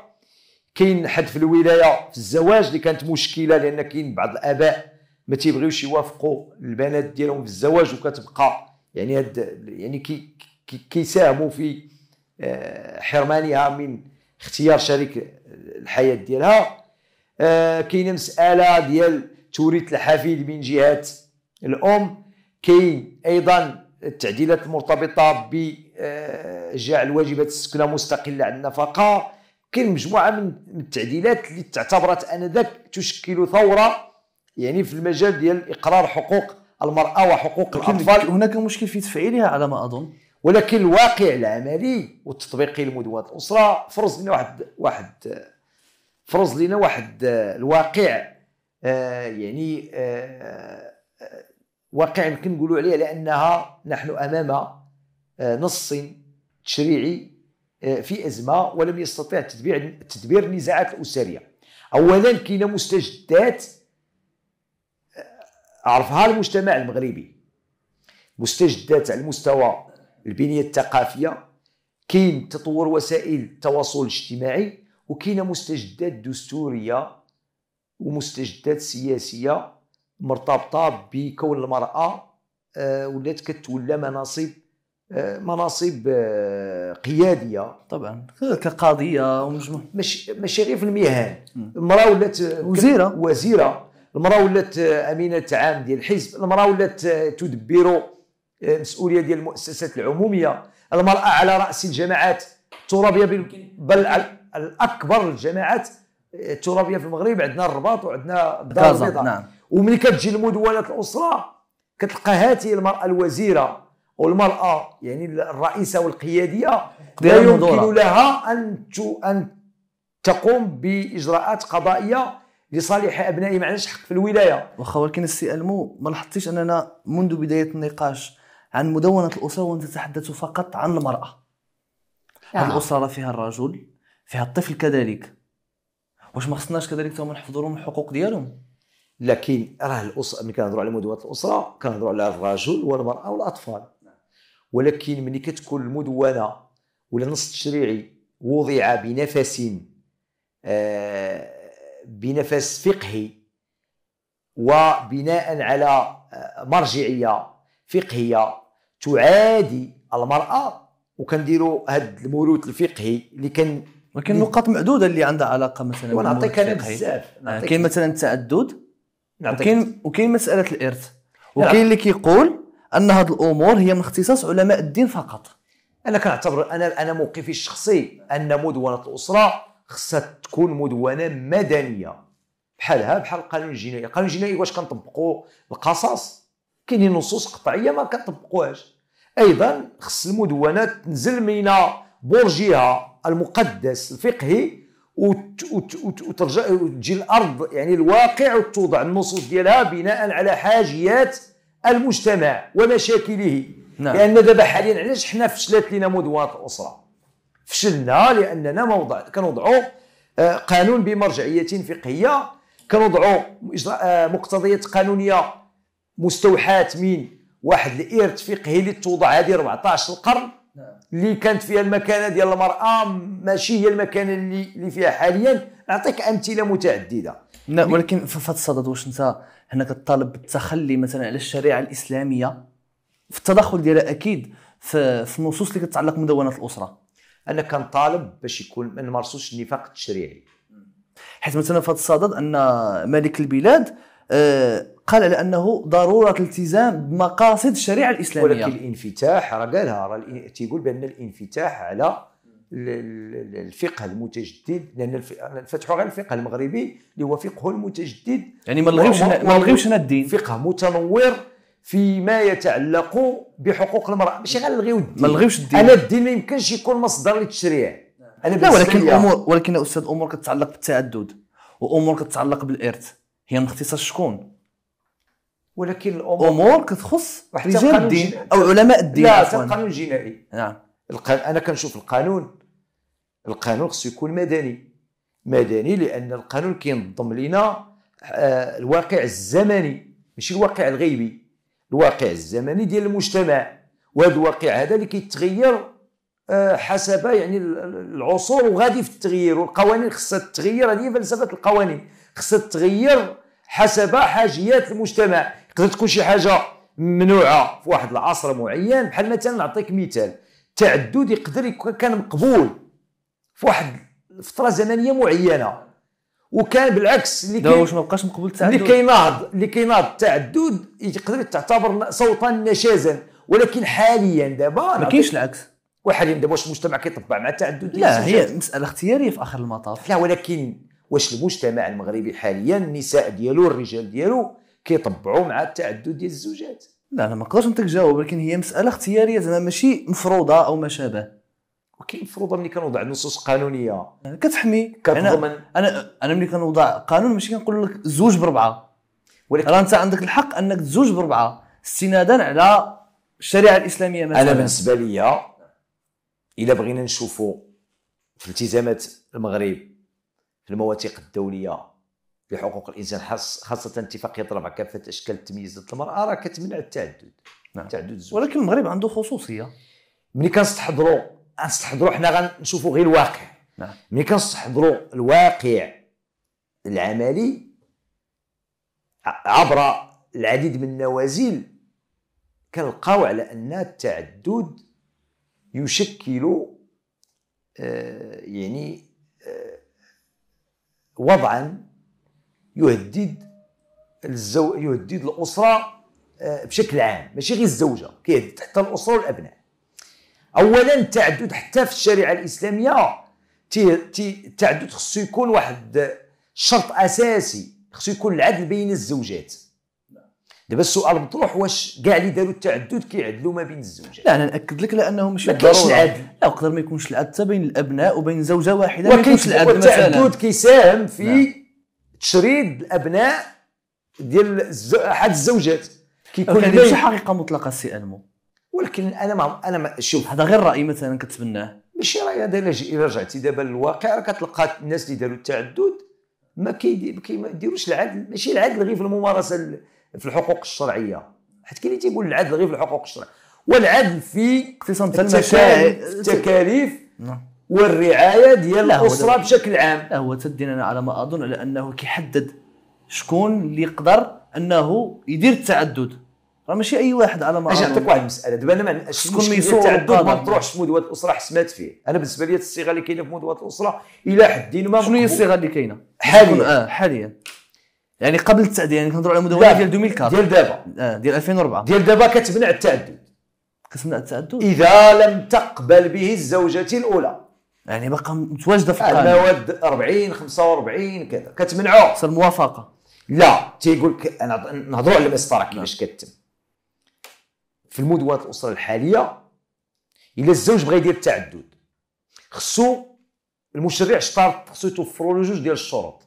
كاين حد في الولايه في الزواج اللي كانت مشكله لان كاين بعض الاباء ما تيبغيوش يوافقوا البنات ديالهم في الزواج وكتبقى يعني هاد يعني كي كيساهموا في آه، حرمانها من اختيار شريك الحياه ديالها آه، كاينه مساله ديال توريث الحفيد من جهه الام كاين ايضا التعديلات المرتبطه بجعل آه، واجبات السكنه مستقله عن النفقه كاين مجموعه من التعديلات اللي تعتبرت انذاك تشكل ثوره يعني في المجال ديال اقرار حقوق المراه وحقوق الاطفال هناك مشكل في تفعيلها على ما اظن ولكن الواقع العملي والتطبيقي لمدونات الاسره فرز لنا واحد واحد فرز لنا واحد آه، الواقع آه، يعني آه، واقع يمكن نقولوا عليه لانها نحن امام نص تشريعي في ازمه ولم يستطع تدبير تدبير النزاعات الاسريه اولا كاين مستجدات عرفها المجتمع المغربي مستجدات على المستوى البنيه الثقافيه كاين تطور وسائل التواصل الاجتماعي وكاين مستجدات دستوريه ومستجدات سياسيه مرتبطه بكون المراه آه، ولات كتولى مناصب آه، مناصب آه، قياديه طبعا كقاضيه ومجموعه ماشي غير في المهن المراه ولات وزيره وزيره المراه ولات آه، امينه عام ديال الحزب المراه ولات آه، تدبر آه، مسؤوليه ديال المؤسسات العموميه المراه على راس الجماعات الترابيه بل الاكبر الجماعات الترابيه في المغرب عندنا الرباط وعندنا الدار البيضاء نعم. ومن كتجي المدونه الاسره كتلقى هاتي المراه الوزيره والمراه يعني الرئيسه والقياديه لا يمكن لها ان ان تقوم باجراءات قضائيه لصالح ابنائي ما عندناش حق في الولايه واخا ولكن السي المو ما لاحظتيش اننا منذ بدايه النقاش عن مدونه الاسره ونتحدث فقط عن المراه يعني. الاسره فيها الرجل فيها الطفل كذلك واش ما خصناش كذلك تما نحفظوا لهم الحقوق ديالهم لكن راه الاسره ملي كنهضروا على مدونه الاسره كنهضروا على الرجل والمراه والاطفال ولكن ملي كتكون المدونه ولا النص التشريعي وضع بنفس آه بنفس فقهي وبناء على مرجعيه فقهيه تعادي المراه وكنديروا هذا الموروث الفقهي اللي كان ولكن نقاط معدوده اللي عندها علاقه مثلا ونعطيك انا بزاف آه، كاين مثلا التعدد وكاين وكاين مساله الارث وكاين اللي كيقول ان هذه الامور هي من اختصاص علماء الدين فقط انا كنعتبر انا انا موقفي الشخصي ان مدونه الاسره خصها تكون مدونه مدنيه بحالها بحال القانون الجنائي القانون الجنائي واش كنطبقوا القصص كاينين نصوص قطعيه ما كنطبقوهاش ايضا خص المدونه تنزل من برجها المقدس الفقهي وترجع وتجي الارض يعني الواقع وتوضع النصوص ديالها بناء على حاجيات المجتمع ومشاكله نعم. لان دابا حاليا علاش حنا فشلت لنا مدونه الاسره فشلنا لاننا ما وضع كنوضعوا آه، قانون بمرجعيه فقهيه كنوضعوا آه، مقتضيات قانونيه مستوحاه من واحد الارث فقهي اللي توضع هذه 14 القرن نعم. اللي كانت فيها المكانه ديال المراه ماشي هي المكانه اللي اللي فيها حاليا نعطيك امثله متعدده لا ولكن في هذا الصدد واش انت هنا كطالب بالتخلي مثلا على الشريعه الاسلاميه في التدخل ديالها اكيد في النصوص اللي كتعلق بمدونه الاسره انا كنطالب باش يكون ما نمارسوش النفاق التشريعي حيت مثلا في هذا الصدد ان ملك البلاد آه، قال على انه ضروره الالتزام بمقاصد الشريعه الاسلاميه ولكن الانفتاح راه قالها راه تيقول بان الانفتاح على الفقه المتجدد لان فتحوا غير الفقه المغربي اللي هو فقه المتجدد يعني ما نلغيوش ما نلغيوش الدين فقه متنور فيما يتعلق بحقوق المراه ماشي غير نلغيو الدين ما نلغيوش الدين انا الدين ما يمكنش يكون مصدر للتشريع انا لا ولكن امور ولكن استاذ امور كتتعلق بالتعدد وامور كتتعلق بالارث هي من اختصاص شكون ولكن الامور امور كتخص رجال الدين او علماء الدين لا حتى القانون الجنائي نعم انا كنشوف القانون القانون خصو يكون مدني مدني لان القانون كينظم لنا آه، الواقع الزمني ماشي الواقع الغيبي الواقع الزمني ديال المجتمع وهذا الواقع هذا اللي كيتغير آه، حسب يعني العصور وغادي في التغيير والقوانين خصها تتغير هذه فلسفه القوانين خصها تتغير حسب حاجيات المجتمع يقدر تكون شي حاجه ممنوعه في واحد العصر معين بحال مثلا نعطيك مثال التعدد يقدر يكون كان مقبول في واحد فتره زمنيه معينه وكان بالعكس اللي كاين واش ما بقاش مقبول التعدد اللي كيناض اللي كيناض التعدد يقدر تعتبر صوتا نشازا ولكن حاليا دابا ما كاينش العكس وحاليا دابا واش المجتمع كيطبع مع التعدد لا هي مساله اختياريه في اخر المطاف لا ولكن واش المجتمع المغربي حاليا النساء ديالو الرجال ديالو كيطبعوا مع التعدد ديال الزوجات لا انا ما نقدرش نعطيك جواب ولكن هي مساله اختياريه زعما ماشي مفروضه او ما شابه وكاين المفروض ملي كنوضع نصوص قانونيه كتحمي كتضمن انا انا, أنا ملي كنوضع قانون ماشي كنقول لك زوج بربعه ولكن راه انت عندك الحق انك تزوج بربعه استنادا على الشريعه الاسلاميه مثلا انا بالنسبه لي الا بغينا نشوفوا في التزامات المغرب في المواثيق الدوليه لحقوق الانسان خاصه اتفاقيه ربع كافه اشكال التمييز ضد المراه راه كتمنع التعدد نعم. التعدد الزوج ولكن المغرب عنده خصوصيه ملي كنستحضروا نستحضروا حنا غنشوفوا غير الواقع نعم ملي كنستحضروا الواقع العملي عبر العديد من النوازل كنلقاو على ان التعدد يشكل آه، يعني آه، وضعا يهدد الزو... يهدد الاسره آه، بشكل عام ماشي غير الزوجه كيهدد حتى الاسره والابناء اولا التعدد حتى في الشريعه الاسلاميه تي تي التعدد خصو يكون واحد شرط اساسي خصو يكون العدل بين الزوجات دابا السؤال مطروح واش كاع اللي داروا التعدد كيعدلوا ما بين الزوجات لا انا ناكد لك لانه ماشي ما كاينش العدل لا يقدر ما يكونش العدل حتى بين الابناء وبين زوجه واحده ما يكونش العدل التعدد كيساهم في نعم. تشريد الابناء ديال احد الزوجات كيكون ماشي حقيقه مطلقه سي المو ولكن انا ما انا ما شوف هذا غير راي مثلا كتبناه ماشي راي هذا الا رجعتي دابا للواقع راه كتلقى الناس اللي داروا التعدد ما كيديروش العدل ماشي العدل غير في الممارسه في الحقوق الشرعيه حيت كاين اللي تيقول العدل غير في الحقوق الشرعيه والعدل في اختصام التكاليف نعم. والرعايه ديال الاسره بشكل عام لا هو تدينا على ما اظن على انه كيحدد شكون اللي يقدر انه يدير التعدد راه ماشي اي واحد على ما اجي نعطيك واحد المساله دابا انا ما شكون يصور ما تروحش مدوات الاسره حسمات فيه انا بالنسبه لي الصيغه اللي كاينه في مدوات الاسره الى حد ما شنو هي الصيغه اللي كاينه حاليا آه حاليا يعني قبل التعدد يعني كنهضروا على مدونه ديال 2004 ديال دابا آه ديال 2004 ديال دابا كتمنع التعدد كتمنع التعدد اذا لم تقبل به الزوجه الاولى يعني باقا متواجده في القانون المواد 40 45 كذا كتمنعوه الموافقه لا تيقول لك انا نهضروا على المسطره كيفاش نعم. كتم في المدونه الاسره الحاليه الا الزوج بغى يدير التعدد خصو المشرع اشترط خصو يتوفروا له جوج ديال الشروط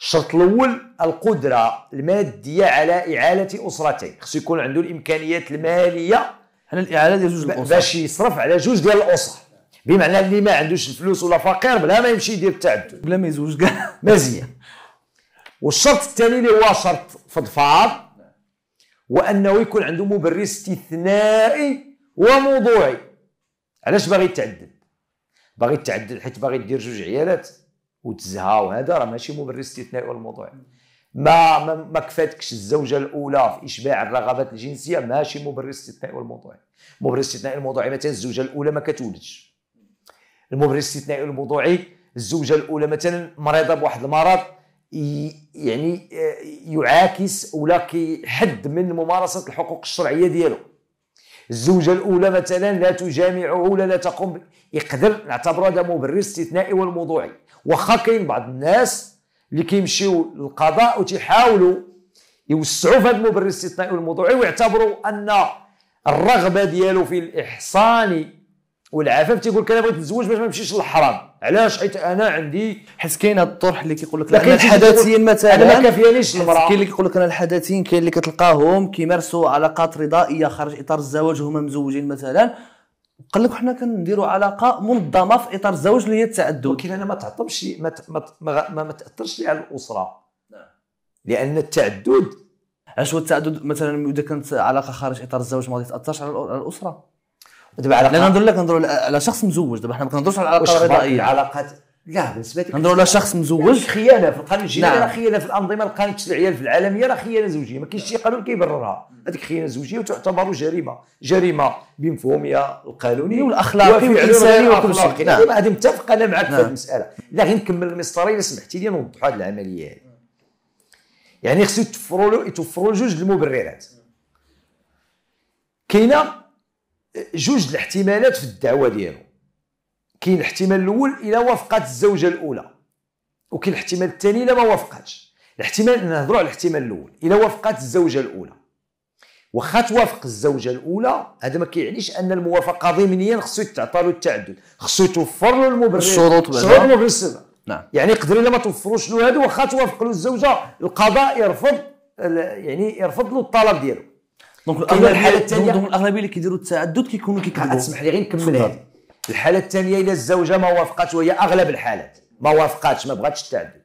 الشرط الاول القدره الماديه على اعاله اسرته خصو يكون عنده الامكانيات الماليه على الاعاله ديال جوج الاسر باش يصرف على جوج ديال الاسر بمعنى اللي ما عندوش الفلوس ولا فقير بلا ما يمشي يدير التعدد بلا ما يزوج كاع مزيان والشرط الثاني اللي هو شرط فضفاض وانه يكون عنده مبرر استثنائي وموضوعي علاش باغي تعدل باغي تعدل حيت باغي دير جوج عيالات وتزها وهذا راه ماشي مبرر استثنائي والموضوعي ما ما, ما كفاتكش الزوجه الاولى في اشباع الرغبات الجنسيه ماشي مبرر استثنائي والموضوعي مبرر استثنائي الموضوعي مثلا الزوجه الاولى ما كتولدش المبرر الاستثنائي الموضوعي الزوجه الاولى مثلا مريضه بواحد المرض يعني آه، يعاكس ولا كيحد من ممارسه الحقوق الشرعيه ديالو الزوجه الاولى مثلا لا تجامعه ولا لا تقوم يقدر نعتبر هذا مبرر استثنائي والموضوعي واخا كاين بعض الناس اللي كيمشيو للقضاء وتيحاولوا يوسعوا في هذا المبرر الاستثنائي والموضوعي ويعتبروا ان الرغبه ديالو في الاحصان والعفاف تيقول لك انا بغيت نتزوج باش ما نمشيش للحرام علاش حيت انا عندي حس كاين هذا الطرح اللي كيقول لك انا الحداثيين مثلا انا ما كافيانيش المراه كاين اللي كيقول لك انا الحداثيين كاين اللي كتلقاهم كيمارسوا علاقات رضائيه خارج اطار الزواج وهما مزوجين مثلا قال لك حنا كنديروا علاقه منظمه في اطار الزواج اللي هي التعدد ولكن انا ما تعطبش ما ما ما, ما تاثرش لي على الاسره نعم. لان التعدد اش هو التعدد مثلا اذا كانت علاقه خارج اطار الزواج ما غادي تاثرش على الاسره دابا علاقه لا نهضر لك نهضروا على شخص مزوج دابا حنا ما كنهضروش على علاقه رضائيه علاقات لا بالنسبه لك نهضروا على شخص يعني مزوج خيانه في القانون الجنائي نعم. راه خيانه في الانظمه القانون التشريعيه في العالميه راه خيانه زوجيه ما كاينش شي قانون كيبررها هذيك خيانه زوجيه وتعتبر جريمه جريمه بمفهومها القانوني والاخلاقي والانساني وكل شيء نعم غادي متفق انا معك في هذه نعم. المساله لا غير نكمل المسطره الا سمحتي لي نوضح هذه العمليه هذه يعني خصو يتوفروا له يتوفروا جوج المبررات كاينه جوج الاحتمالات في الدعوه ديالو كاين الاحتمال الاول الى وافقت الزوجه الاولى وكاين الاحتمال الثاني الى ما وافقتش الاحتمال نهضروا على الاحتمال الاول الى وافقت الزوجه الاولى واخا توافق الزوجه الاولى هذا ما كيعنيش ان الموافقه ضمنيا خصو يتعطى له التعدد خصو يتوفر له المبرر الشروط نعم يعني يقدر الا ما توفروش له هذا واخا توافق له الزوجه القضاء يرفض يعني يرفض له الطلب ديالو دونك الحاله الثانيه دونك الاغلبيه اللي كيديروا التعدد كيكونوا كيكذبوا اسمح لي غير نكمل هذه الحاله الثانيه الا الزوجه ما وافقتش وهي اغلب الحالات ما وافقاتش ما بغاتش التعدد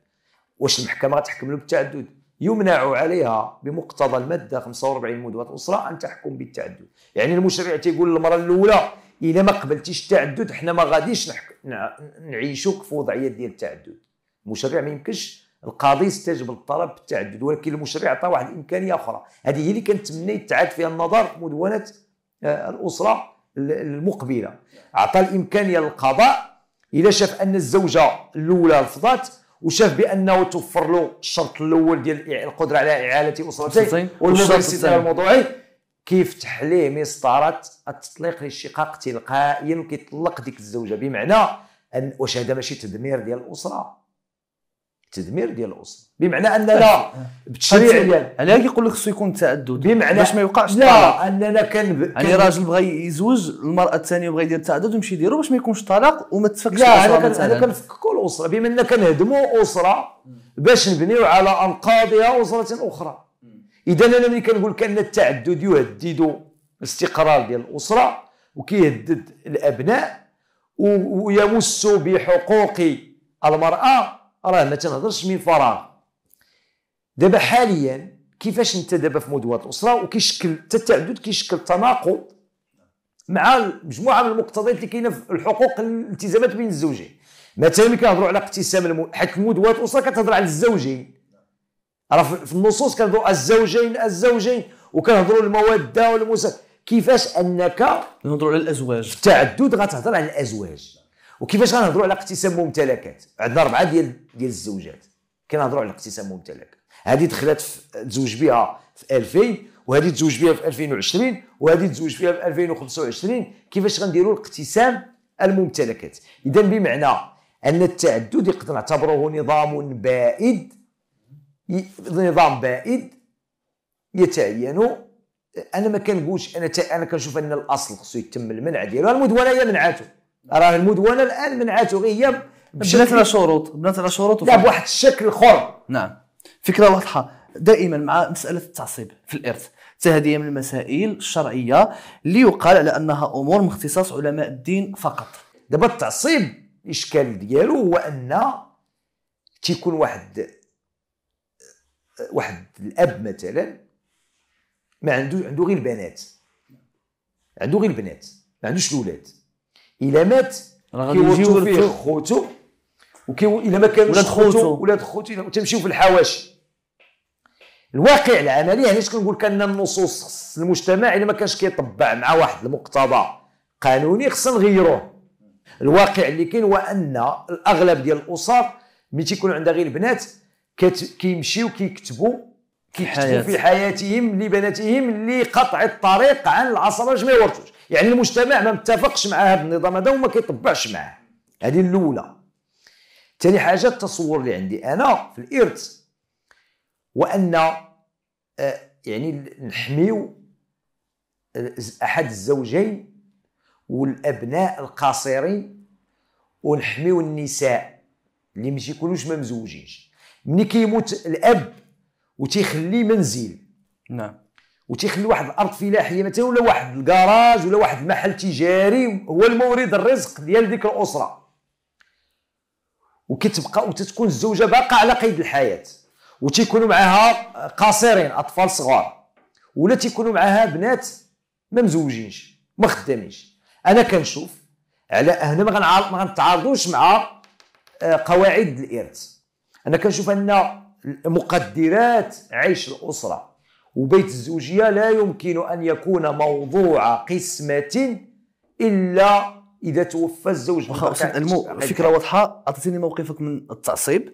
واش المحكمه غتحكم له بالتعدد يمنع عليها بمقتضى الماده 45 مدوات الاسره ان تحكم بالتعدد يعني المشرع تيقول للمراه الاولى الا ما قبلتيش التعدد حنا ما غاديش نعيشوك في وضعيه ديال التعدد المشرع ما يمكنش القاضي استجب الطلب بالتعدد ولكن المشرع عطى واحد الامكانيه اخرى هذه هي اللي كنتمنى يتعاد فيها النظر في مدونه آه، الاسره المقبله اعطى الامكانيه للقضاء اذا شاف ان الزوجه الاولى رفضت وشاف بانه توفر له الشرط الاول ديال القدره على اعاله اسرته والشرط الموضوعي كيفتح ليه مسطره التطليق للشقاق تلقائيا وكيطلق ديك الزوجه بمعنى ان واش هذا ماشي تدمير ديال الاسره التدمير ديال الاسره بمعنى اننا بالتشريع طيب. ديال انا كيقول لك خصو يكون تعدد بمعنى باش ما يوقعش لا اننا كان ب... يعني راجل بغى يزوج المراه الثانيه بغى يدير تعدد ويمشي يديرو باش ما يكونش طلاق وما تفكش لا انا كان الاسره بما اننا كنهدموا اسره باش نبنيو على انقاضها اسره اخرى اذا انا ملي كنقول لك ان التعدد يهدد الاستقرار ديال الاسره وكيهدد الابناء ويمس بحقوق المراه راه ما تنهضرش من فراغ دابا حاليا كيفاش انت دابا في مدوات الاسره وكيشكل حتى التعدد كيشكل تناقض مع مجموعه من المقتضيات اللي كاينه في الحقوق الالتزامات بين الزوجين مثلا ملي كنهضروا على اقتسام المو... حيت المدوات الاسره كتهضر على الزوجين راه في النصوص كنهضروا الزوجين الزوجين وكنهضروا الموده والمسا كيفاش انك نهضروا على الازواج التعدد غتهضر على الازواج وكيفاش غنهضروا على اقتسام ممتلكات عندنا اربعه ديال ديال الزوجات كنهضروا على اقتسام ممتلك هذه دخلت تزوج بها في 2000 وهذه تزوج بها في 2020 وهذه تزوج بها في 2025 كيفاش غنديروا الاقتسام الممتلكات اذا بمعنى ان التعدد يقدر نعتبره نظام بائد نظام بائد يتعين انا ما كنقولش انا انا كنشوف ان الاصل خصو يتم المنع ديالو المدونه هي منعته راه المدونه الان منعته غير هي بنات على شروط بنات على شروط لا بواحد الشكل اخر نعم فكره واضحه دائما مع مساله التعصيب في الارث هذه من المسائل الشرعيه اللي يقال على انها امور من اختصاص علماء الدين فقط دابا التعصيب الاشكال ديالو هو ان تيكون واحد واحد الاب مثلا ما عنده عنده غير البنات عنده غير البنات ما عندوش الاولاد الا مات كيوتوا فيه خوتو وكي الا ما كانوش خوتو ولاد خوتو تمشيو في الحواشي الواقع العملي علاش يعني كنقول لك ان النصوص المجتمع الا ما كانش كيطبع مع واحد المقتضى قانوني خصنا نغيروه الواقع اللي كاين هو ان الاغلب ديال الاسر ملي تيكون عندها غير البنات كيمشيو كيكتبوا كيكتبوا في حياتهم لبناتهم اللي قطع الطريق عن العصبه باش ما يورثوش يعني المجتمع ما متفقش مع هذا النظام هذا وما كيطبعش معاه هذه الاولى ثاني حاجه التصور اللي عندي انا في الارث وان آه، يعني نحميو آه، احد الزوجين والابناء القاصرين ونحميو النساء اللي ما يكونوش ما مزوجينش ملي كيموت الاب وتيخلي منزل نعم وتيخلي واحد الارض فلاحيه مثلا ولا واحد الكراج ولا واحد المحل تجاري هو المورد الرزق ديال ديك الاسره وكتبقى وتتكون الزوجه باقا على قيد الحياه وتيكونوا معاها قاصرين اطفال صغار ولا تيكونوا معاها بنات ما مزوجينش ما خدامينش انا كنشوف على هنا ما غنتعارضوش مع آه، قواعد الارث انا كنشوف ان مقدرات عيش الاسره وبيت الزوجية لا يمكن أن يكون موضوع قسمة إلا إذا توفى الزوج المو... الفكرة واضحة أعطيتني موقفك من التعصيب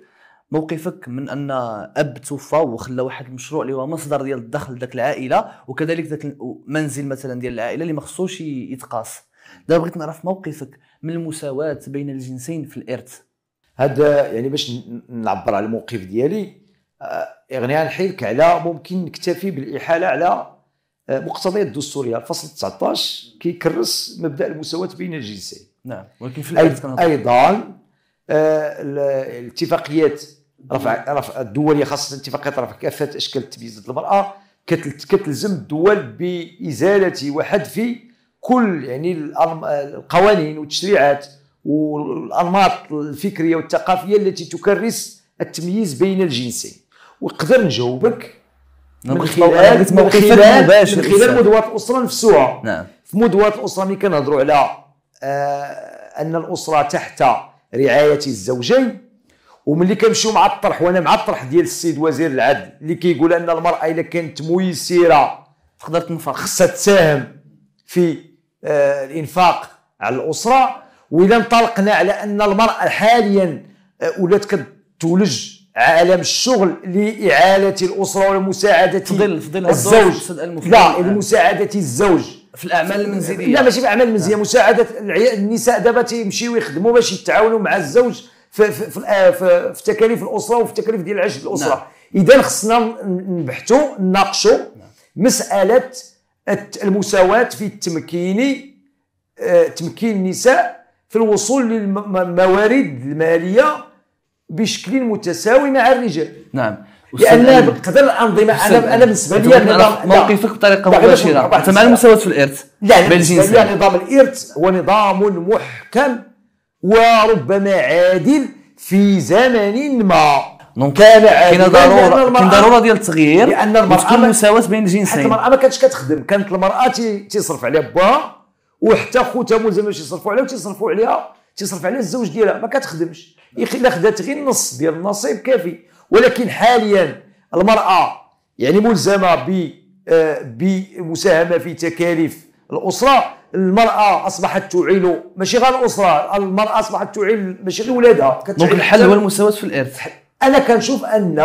موقفك من ان اب توفى وخلى واحد المشروع اللي هو مصدر ديال الدخل ذاك العائله وكذلك ذاك منزل مثلا ديال العائله اللي ما خصوش يتقاس دابا بغيت نعرف موقفك من المساواه بين الجنسين في الارث هذا يعني باش نعبر على الموقف ديالي آه، اغنيه حيلك على ممكن نكتفي بالاحاله على آه، مقتضيات الدستوريه الفصل 19 كيكرس مبدا المساواه بين الجنسين نعم ولكن في الأرض ايضا آه، الاتفاقيات رفع رفع الدوليه خاصه اتفاقيه رفع كافه اشكال التمييز ضد المراه كتلزم الدول بازاله وحذف كل يعني القوانين والتشريعات والانماط الفكريه والثقافيه التي تكرس التمييز بين الجنسين ونقدر نجاوبك نعم، من خلال من خلال من خلال مدوات الاسره نفسها نعم في مدوات الاسره ملي كنهضروا على آه ان الاسره تحت رعايه الزوجين وملي كنمشيو مع الطرح وانا مع الطرح ديال السيد وزير العدل اللي كيقول ان المراه الا كانت ميسره تقدر تنفق خصها تساهم في آه الانفاق على الاسره واذا انطلقنا على ان المراه حاليا آه، ولات كتولج عالم الشغل لإعالة الأسرة ومساعدة فضل فضل الزوج لا لمساعدة الزوج في الاعمال المنزليه لا ماشي في الاعمال المنزليه نعم. مساعده النساء دابا تيمشيو يخدموا باش يتعاونوا مع الزوج في في في, في, في تكاليف الاسره وفي تكاليف ديال العيش الاسره نعم. اذا خصنا نبحثوا نناقشوا نعم. مساله المساواه في التمكين آه، تمكين النساء في الوصول للموارد الماليه بشكل متساوي مع الرجال نعم لان قدر الانظمه انا انا بالنسبه لي موقفك بطريقه مباشره حتى مع المساواه في الارث لا بالنسبه لي نظام الارث هو نظام محكم وربما عادل في زمن ما دونك كاين ضروره كاين ضروره ديال التغيير لان المراه تكون مساواه بين الجنسين حتى المراه ما كانتش كتخدم كانت المراه تيصرف عليها باها وحتى خوتها ملزم باش يصرفوا عليها وتيصرفوا عليها تصرف على الزوج ديالها ما كتخدمش الا خدات غير النص ديال النصيب كافي ولكن حاليا المراه يعني ملزمه ب آه، بمساهمه في تكاليف الاسره المراه اصبحت تعيل ماشي غير الاسره المراه اصبحت تعيل ماشي غير ولادها دونك الحل هو المساواه في الارث انا كنشوف ان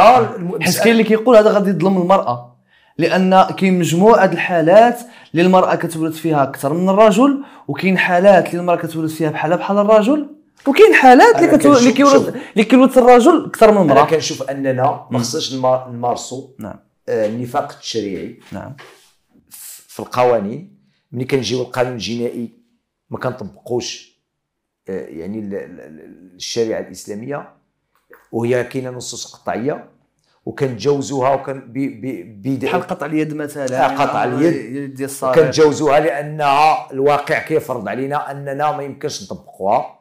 حيت كاين اللي كيقول هذا غادي يظلم المراه لان كاين مجموعه الحالات اللي المراه كتولد فيها اكثر من الرجل وكاين حالات اللي المراه كتولد فيها بحالها بحال الرجل وكاين حالات اللي كتولد اللي كيولد اللي كيولد الرجل اكثر من المراه انا كنشوف اننا ما خصناش نمارسوا نعم آه، النفاق التشريعي نعم في القوانين ملي كنجيو القانون الجنائي ما كنطبقوش آه، يعني الشريعه الاسلاميه وهي كاينه نصوص قطعيه وكنتجاوزوها وكان بي بحال قطع اليد مثلا آه قطع اليد كنتجاوزوها لانها الواقع كيفرض علينا اننا ما يمكنش نطبقوها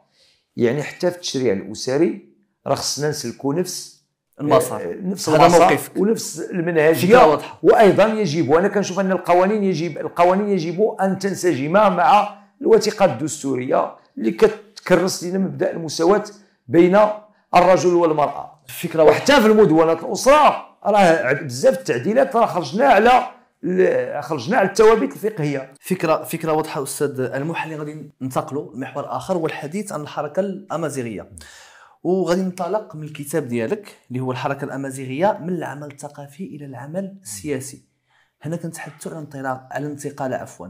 يعني حتى في التشريع الاسري راه خصنا نسلكوا نفس آه، المسار آه، نفس المسار ونفس المنهجيه واضحه وايضا يجب وانا كنشوف ان القوانين يجب القوانين يجب ان تنسجم مع الوثيقه الدستوريه اللي كتكرس لنا مبدا المساواه بين الرجل والمراه فكرة وحتى في المدونات الاسره راه بزاف التعديلات راه خرجنا على خرجنا على الثوابت الفقهيه فكره فكره واضحه استاذ المح اللي غادي ننتقلوا لمحور اخر هو الحديث عن الحركه الامازيغيه وغادي ننطلق من الكتاب ديالك اللي هو الحركه الامازيغيه من العمل الثقافي الى العمل السياسي هنا كنتحدثوا على انطلاق على انتقال عفوا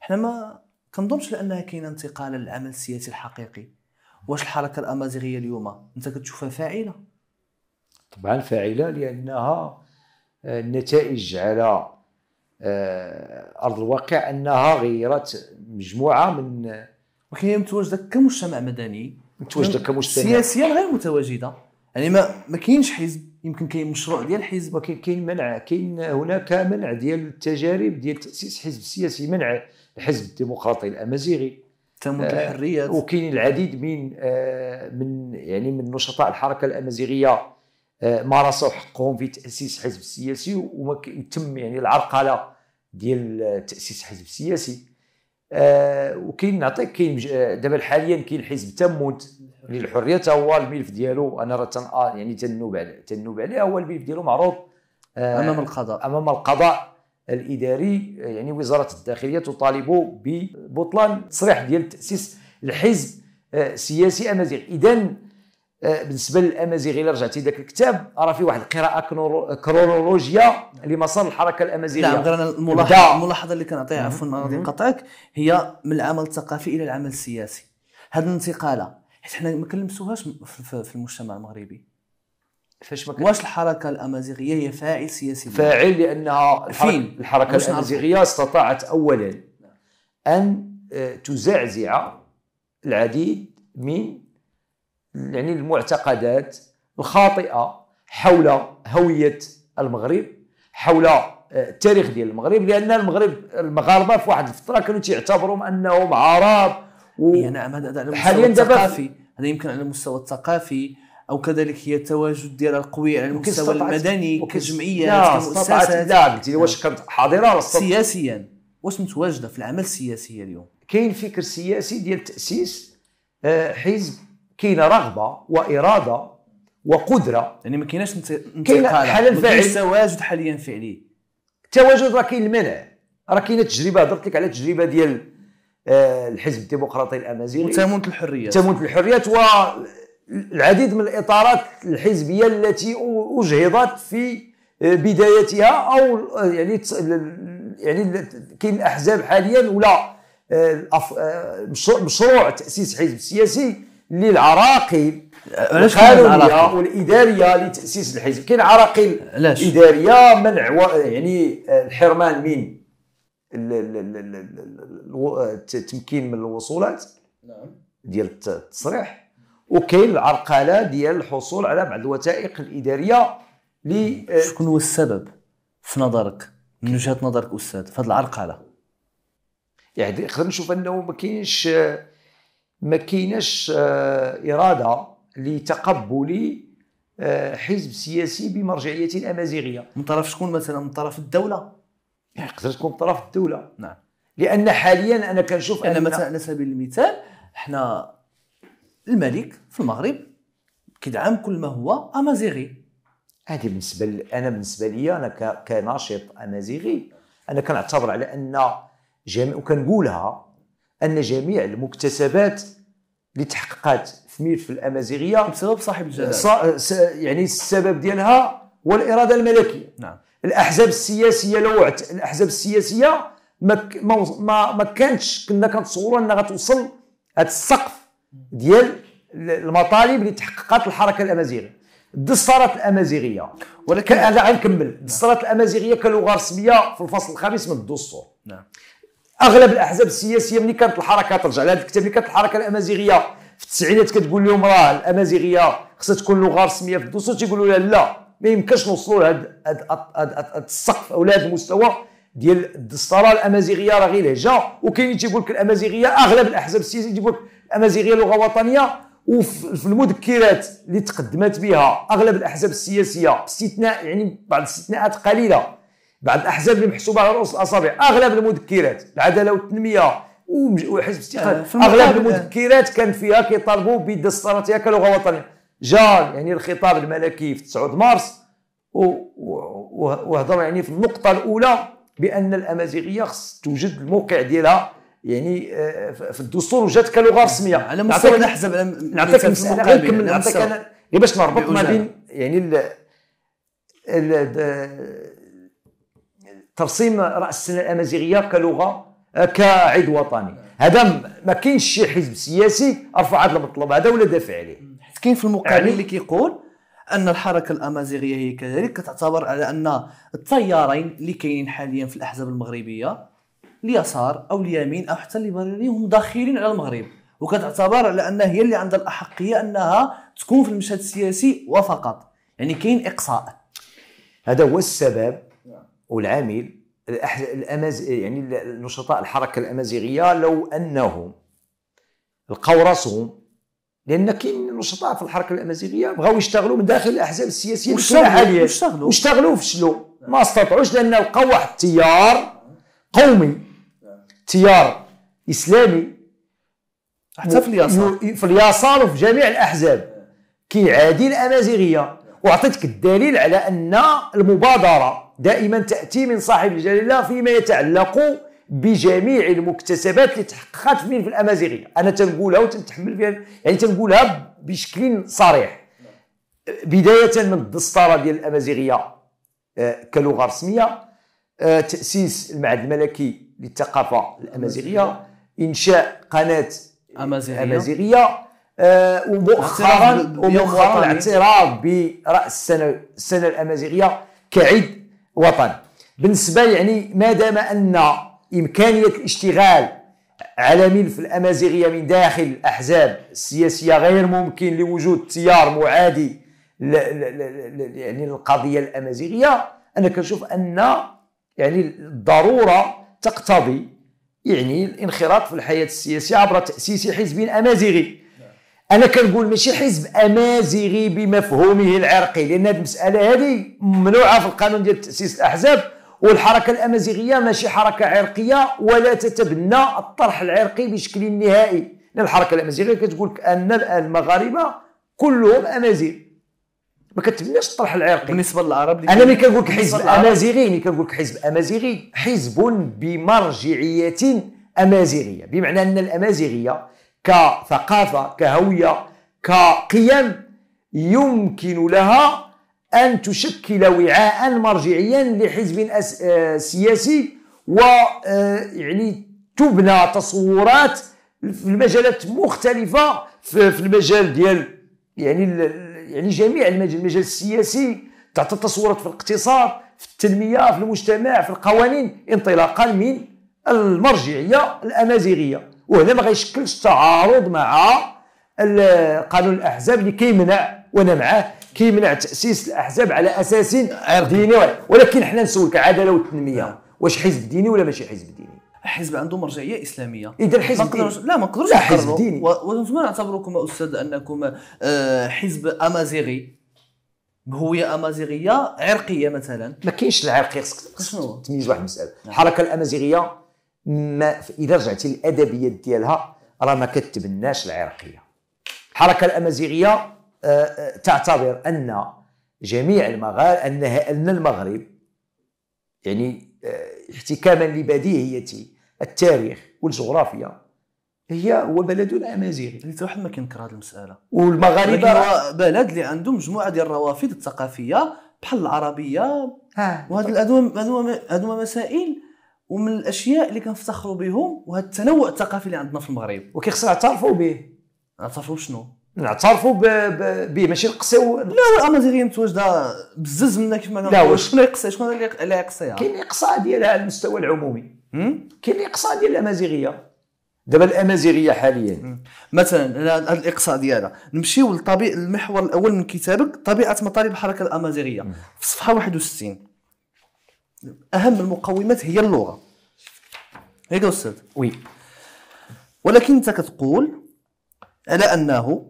حنا ما كنظنش لانها كاينه انتقال للعمل السياسي الحقيقي واش الحركه الامازيغيه اليوم انت كتشوفها فاعله طبعا فاعله لانها آه، النتائج على آه، ارض الواقع انها غيرت مجموعه من ولكن هي متواجده كمجتمع مدني متواجده كمجتمع سياسيا غير متواجده يعني ما ما كاينش حزب يمكن كاين مشروع ديال الحزب ولكن كاين منع كاين هناك منع ديال التجارب ديال تاسيس حزب سياسي منع الحزب الديمقراطي الامازيغي تموت آه، الحريات وكاين العديد من من يعني من نشطاء الحركه الامازيغيه آه، مارسوا حقهم في تاسيس حزب سياسي وتم يعني العرقله ديال تاسيس حزب سياسي آه، وكاين نعطيك كاين آه، دابا حاليا كاين حزب تموت للحريه تا هو الملف ديالو انا راه يعني تنوب عليه تنوب عليه هو الملف ديالو معروض امام القضاء امام القضاء الاداري يعني وزاره الداخليه تطالب ببطلان التصريح ديال تاسيس الحزب السياسي امازيغ اذا بالنسبه للامازيغيه الا رجعتي ذاك الكتاب راه فيه واحد القراءه كرونولوجيا لمسار الحركه الامازيغيه نعم الملاحظه الملاحظه اللي كنعطيها عفوا غادي نقطعك هي من العمل الثقافي الى العمل السياسي هذه الانتقاله حيت حنا ما كنلمسوهاش في المجتمع المغربي فاش ما واش الحركه الامازيغيه هي فاعل سياسي فاعل لانها فين الحركه الامازيغيه استطاعت اولا ان تزعزع العديد من يعني المعتقدات الخاطئه حول هويه المغرب حول آه، التاريخ ديال المغرب لان المغرب المغاربه في واحد الفتره كانوا تيعتبرهم انهم عرب و... يعني نعم هذا على المستوى الثقافي هذا يمكن على المستوى الثقافي او كذلك هي التواجد ديالها القوي على المستوى المدني كجمعيه كمؤسسات لا قلت لي واش كانت حاضره سياسيا واش متواجده في العمل السياسي اليوم كاين فكر سياسي ديال تاسيس آه، حزب كاين رغبه واراده وقدره يعني ما كايناش انتقال حل الفاعل تواجد حاليا فعلي التواجد راه كاين المنع راه كاينه تجربه هضرت لك على التجربه ديال آه، الحزب الديمقراطي الامازيغي وتمونه الحريات تموت الحريات والعديد من الاطارات الحزبيه التي اجهضت في آه، بدايتها او آه، يعني يعني كاين الاحزاب حاليا ولا مشروع تاسيس حزب سياسي للعراقيل القانونيه والاداريه لتاسيس الحزب كاين عراقيل اداريه منع يعني الحرمان من التمكين من الوصولات نعم ديال التصريح وكاين العرقله ديال الحصول على بعض الوثائق الاداريه ل آه، شكون هو السبب في نظرك من وجهه نظرك استاذ في هذه العرقله يعني خلينا نشوف انه ما كاينش آه، ما كايناش آه، اراده لتقبل آه، حزب سياسي بمرجعيه امازيغيه من طرف شكون مثلا من طرف الدوله يقدر يعني تكون من طرف الدوله نعم لان حاليا انا كنشوف ان مثلا على سبيل المثال حنا الملك في المغرب كيدعم كل ما هو امازيغي هذه بالنسبه انا بالنسبه لي انا كناشط امازيغي انا كنعتبر على ان جميع وكنقولها ان جميع المكتسبات اللي تحققت في ميرف الامازيغيه بسبب صاحب الجلاله يعني السبب ديالها هو الاراده الملكيه نعم الاحزاب السياسيه لو الاحزاب السياسيه ما ما ما كانتش كنا كنتصوروا انها غتوصل هذا السقف ديال المطالب اللي تحققت الحركه الامازيغيه الدستارات الامازيغيه ولكن انا غنكمل الدستارات الامازيغيه كلغه رسميه في الفصل الخامس من الدستور نعم اغلب الاحزاب السياسيه ملي كانت الحركه ترجع لهذا الكتاب ملي كانت الحركه الامازيغيه في التسعينات كتقول لهم راه الامازيغيه خصها تكون لغه رسميه في الدستور تيقولوا لها لا ما يمكنش نوصلوا لهذا السقف او لهذا المستوى ديال الدستاره الامازيغيه راه غير لهجه وكاين تيقول لك الامازيغيه اغلب الاحزاب السياسيه تيقول لك الامازيغيه لغه وطنيه وفي المذكرات اللي تقدمت بها اغلب الاحزاب السياسيه باستثناء يعني بعض الاستثناءات قليله بعض الاحزاب اللي محسوبه على رؤوس الاصابع اغلب المذكرات العداله والتنميه وحزب الاستقلال آه، اغلب المذكرات كان فيها كيطالبوا بيد كلغه وطنيه جا يعني الخطاب الملكي في 9 مارس وهضر يعني في النقطه الاولى بان الامازيغيه خص توجد الموقع ديالها يعني آه، في الدستور وجات كلغه رسميه على مستوى الاحزاب نعطيك نكمل نعطيك غير باش نربط ما بين يعني ترسيم راس السنه الامازيغيه كلغه آه، كعيد وطني هذا ما كاينش شي حزب سياسي رفع هذا المطلب هذا ولا دافع عليه كاين في المقابل يعني اللي كيقول ان الحركه الامازيغيه هي كذلك كتعتبر على ان التيارين اللي كاينين حاليا في الاحزاب المغربيه اليسار او اليمين او حتى الليبراليين هم داخلين على المغرب وكتعتبر على ان هي اللي عندها الاحقيه انها تكون في المشهد السياسي وفقط يعني كاين اقصاء هذا هو السبب والعامل الأمز يعني نشطاء الحركة الأمازيغية لو أنهم لقاو راسهم لان كاين نشطاء في الحركه الامازيغيه بغاو يشتغلوا من داخل الاحزاب السياسيه حاليا واشتغلوا واشتغلوا وفشلوا ما استطاعوش لان لقاو واحد التيار قومي تيار اسلامي حتى في اليسار في اليسار وفي جميع الاحزاب كيعادي الامازيغيه واعطيتك الدليل على ان المبادره دائما تاتي من صاحب الجلاله فيما يتعلق بجميع المكتسبات اللي تحققت في الامازيغيه انا تنقولها وتنتحمل فيها يعني تنقولها بشكل صريح بدايه من الدستاره ديال الامازيغيه آه، كلغه رسميه آه، تاسيس المعهد الملكي للثقافه الامازيغيه انشاء قناه امازيغيه, أمازيغية. آه، ومؤخرا ومؤخرا الاعتراف براس السنه السنه الامازيغيه كعيد وطن بالنسبه يعني ما دام ان امكانيه الاشتغال على ملف الامازيغيه من داخل الاحزاب السياسيه غير ممكن لوجود تيار معادي يعني القضيه الامازيغيه انا كنشوف ان يعني الضروره تقتضي يعني الانخراط في الحياه السياسيه عبر تاسيس حزب امازيغي انا كنقول ماشي حزب امازيغي بمفهومه العرقي لان هذه المساله هذه ممنوعه في القانون ديال تاسيس الاحزاب والحركه الامازيغيه ماشي حركه عرقيه ولا تتبنى الطرح العرقي بشكل نهائي لان الحركه الامازيغيه كتقول ان المغاربه كلهم امازيغ ما كتبناش الطرح العرقي بالنسبه للعرب انا ملي كنقول لك حزب امازيغي ملي كنقول لك حزب امازيغي حزب بمرجعيه امازيغيه بمعنى ان الامازيغيه كثقافة كهوية كقيم يمكن لها أن تشكل وعاء مرجعيا لحزب آه، سياسي ويعني آه، تبنى تصورات في المجالات مختلفة في المجال ديال يعني يعني جميع المجال المجال السياسي تعطى تصورات في الاقتصاد في التنمية في المجتمع في القوانين انطلاقا من المرجعية الأمازيغية وهنا ما غيشكلش تعارض مع قانون الاحزاب اللي كيمنع وانا معاه كيمنع تاسيس الاحزاب على اساس ديني ولكن حنا نسولك عداله والتنميه واش حزب ديني ولا ماشي حزب ديني حزب عنده مرجعيه اسلاميه اذا الحزب ديني. لا ما نقدروش حزب ديني وانتم نعتبركم استاذ انكم آه، حزب امازيغي بهويه امازيغيه عرقيه مثلا ما كاينش العرقي خصك تميز واحد المساله نعم. الحركه الامازيغيه ما اذا رجعتي للادبيات ديالها راه ما كتبناش العرقيه الحركه الامازيغيه آه، آه، تعتبر ان جميع المغار انها ان المغرب يعني آه، احتكاما لبديهيه التاريخ والجغرافيا هي هو بلد امازيغي حتى واحد ما كينكر هذه المساله والمغاربه هو بلد اللي عنده مجموعه ديال الروافد الثقافيه بحال العربيه آه. وهاد هذوما مسائل ومن الاشياء اللي كنفتخروا بهم وهذا التنوع الثقافي اللي عندنا في المغرب وكيخصنا نعترفوا به نعترفوا بشنو نعترفوا به ماشي نقصيو لا الامازيغيه متواجده بزز منا كيف ما لا شكون اللي يقصي شكون اللي يقصيها كاين اقصاء ديالها على المستوى العمومي كاين اقصاء ديال الامازيغيه دابا الامازيغيه حاليا مثلا هذا الاقصاء ديالها نمشيو للطبيعه المحور الاول من كتابك طبيعه مطالب الحركه الامازيغيه في صفحه 61 اهم المقومات هي اللغه ياك إيه استاذ وي ولكن انت كتقول على انه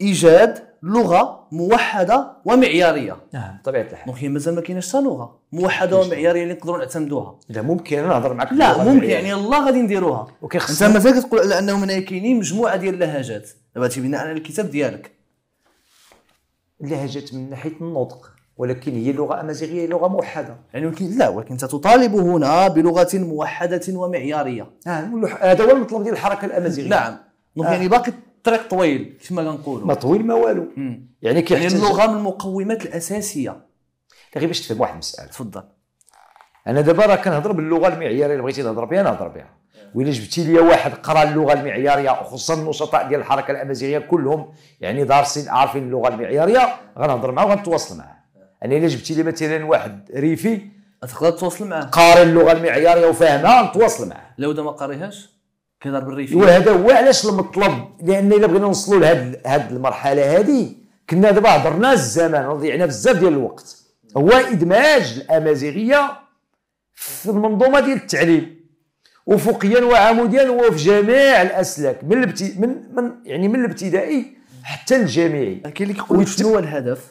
ايجاد لغه موحده ومعياريه نعم بطبيعه الحال دونك هي مازال ما كايناش لغه موحده ومعياريه اللي نقدروا نعتمدوها لا ممكن انا نهضر معك لا ممكن يعني الله غادي نديروها انت مازال كتقول على انه هنا كاينين مجموعه ديال اللهجات دابا بناء على الكتاب ديالك اللهجات من ناحيه النطق ولكن هي اللغه الامازيغيه لغه موحده يعني ولكن لا ولكن انت تطالب هنا بلغه موحده ومعياريه هذا هو المطلب ديال الحركه الامازيغيه نعم آه. يعني باقي الطريق طويل كما كنقولوا ما طويل ما والو يعني كيحتاج يعني اللغه من المقومات الاساسيه غير باش تفهم واحد المساله تفضل انا دابا راه كنهضر باللغه المعياريه اللي بغيتي نهضر بها نهضر بها وإلا جبتي لي واحد قرا اللغه المعياريه خصوصا النشطاء ديال الحركه الامازيغيه كلهم يعني دارسين عارفين اللغه المعياريه غنهضر معاه وغنتواصل معاه انا الا جبتي لي مثلا واحد ريفي تقدر تتواصل معاه قاري اللغه المعياريه وفاهمها نتواصل معاه لو ما قاريهاش كيضرب الريفي وهذا هو علاش المطلب لان الا بغينا نوصلوا لهاد هاد المرحله هذه كنا دابا هضرنا الزمان ضيعنا بزاف ديال الوقت هو ادماج الامازيغيه في المنظومه ديال التعليم افقيا وعموديا وفي جميع الاسلاك من الابتدائي من من يعني من الابتدائي حتى الجامعي كاين اللي كيقول شنو هو الهدف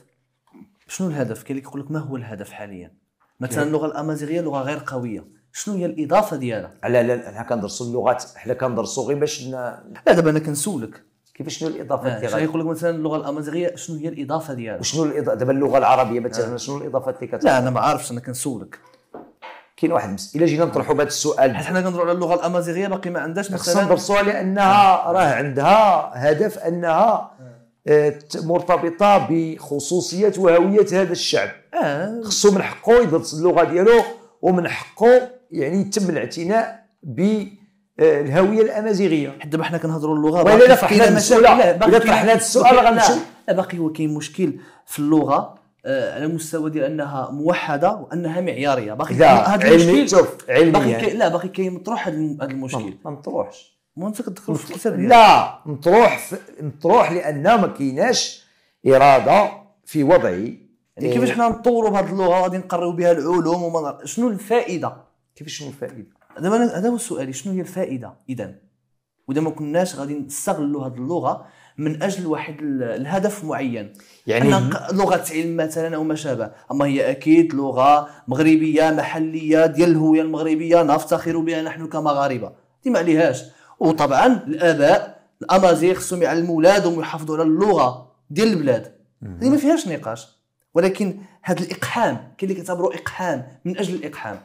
شنو الهدف كاين اللي كيقول لك ما هو الهدف حاليا مثلا اللغه الامازيغيه لغه غير قويه شنو هي الاضافه ديالها لا لا انا كندرسوا اللغات حنا كندرسوا غير باش لا دابا انا كنسولك كيفاش شنو الاضافه آه. ديالها يقول لك مثلا اللغه الامازيغيه شنو هي الاضافه ديالها وشنو الاضافه دابا اللغه العربيه مثلا آه. شنو الاضافات اللي كتعطي لا انا ما عارفش انا كنسولك كاين واحد المس... الا جينا نطرحوا بهذا السؤال حيت حنا كنهضروا على اللغه الامازيغيه باقي ما عندهاش مثلا خصنا ندرسوها لانها راه عندها هدف انها آه. آه، مرتبطه بخصوصيات وهويه هذا الشعب آه. خصو من حقه يدرس اللغه ديالو ومن حقه يعني يتم الاعتناء بالهويه آه، الامازيغيه حتى دابا حنا كنهضروا اللغه ولا لا فحنا السؤال لا طرحنا السؤال باقي هو كاين مشكل في اللغه آه، على مستوى ديال انها موحده وانها معياريه باقي هذا المشكل علمي شوف علمي باقي يعني. لا باقي كاين مطروح هذا المشكل ما مطروحش في الخسر يعني. لا نطروح نطروح لان ما كايناش اراده في وضعي يعني كيفاش إيه. حنا نطوروا بهذه اللغه غادي نقريو بها العلوم وما شنو الفائده كيفاش شنو الفائده دابا هذا هو سؤالي شنو هي الفائده اذا وإذا ما كناش غادي نستغلوا هذه اللغه من اجل واحد الهدف معين يعني أنا لغه علم مثلا او ما شابه اما هي اكيد لغه مغربيه محليه ديال الهويه المغربيه نفتخر بها نحن كمغاربه دي ما عليهاش وطبعا الاباء الامازيغ خصهم يعلموا اولادهم يحافظوا على اللغه ديال البلاد هذه ما فيهاش نقاش ولكن هذا الاقحام كاين اللي كيعتبروا اقحام من اجل الاقحام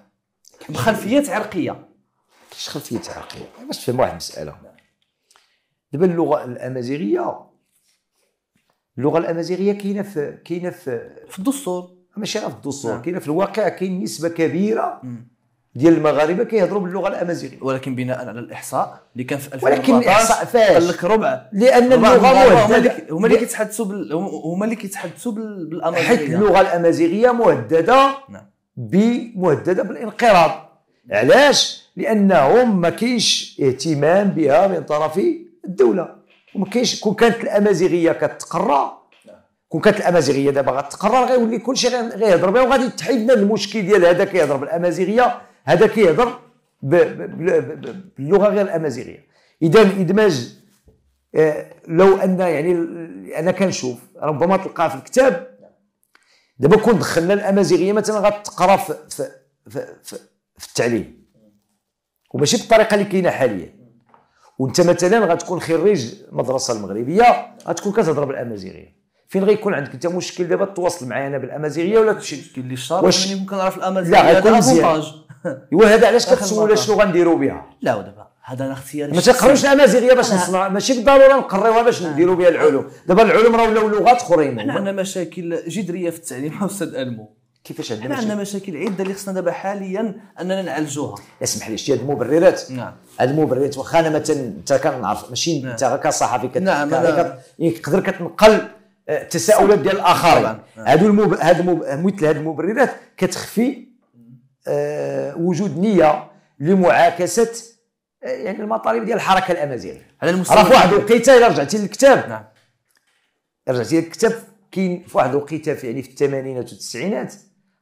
بخلفيات عرقيه كاينش خلفيات عرقيه يعني باش تفهم واحد المساله دابا اللغه الامازيغيه اللغه الامازيغيه كاينه في كاينه في في الدستور ماشي غير في الدستور نعم. كاينه في الواقع كاين نسبه كبيره مم. ديال المغاربه كيهضروا باللغه الامازيغيه ولكن بناء على الاحصاء اللي كان في 2014 ولكن الاحصاء فاش قال لك ربع لان اللغه مهدده هما اللي كيتحدثوا هما اللي كيتحدثوا بالامازيغيه حيت اللغه الامازيغيه مهدده نعم. بمهدده مهدده بالانقراض علاش لانهم ما كاينش اهتمام بها من طرف الدوله وما كاينش كون كانت الامازيغيه كتقرا نعم. كون كانت الامازيغيه دابا غتقرر غيولي كلشي غيهضر بها وغادي تحيد من المشكل ديال هذا كيهضر بالامازيغيه هذا كيهضر باللغه غير الامازيغيه اذا ادماج آه، لو ان يعني انا كنشوف ربما تلقى في الكتاب دابا كون دخلنا الامازيغيه مثلا غتقرا في, في, في, في, في التعليم وماشي بالطريقه اللي كاينه حاليا وانت مثلا غتكون خريج مدرسه المغربيه غتكون كتهضر بالامازيغيه فين غيكون عندك انت مشكل دابا تواصل معايا انا بالامازيغيه ولا تمشي كاين اللي شاطر واش ممكن نعرف الامازيغيه لا غيكون مزيان ايوا هذا علاش كتسول شنو غنديروا بها لا ودابا هذا اختياري ما تقروش الامازيغيه باش نصنع ماشي بالضروره نقريوها باش آه. نديروا بها العلوم دابا العلوم راه ولاو لغات اخرين حنا عندنا مشاكل جذريه في التعليم استاذ المو كيفاش عندنا مشاكل؟ عندنا مشاكل عده اللي خصنا دابا حاليا اننا نعالجوها اسمح لي شتي هاد المبررات نعم هاد المبررات واخا انا مثلا انت كنعرف ماشي نعم. انت نعم. كصحفي نعم كتقدر كتنقل التساؤلات آه، ديال الاخرين هادو المب... هاد المب... مثل هاد المبررات كتخفي آه، وجود نيه لمعاكسه آه، يعني المطالب ديال الحركه الامازيغيه على المستوى راه في واحد الوقيته الا رجعتي للكتاب نعم رجعتي للكتاب كاين في واحد الوقيته يعني في الثمانينات والتسعينات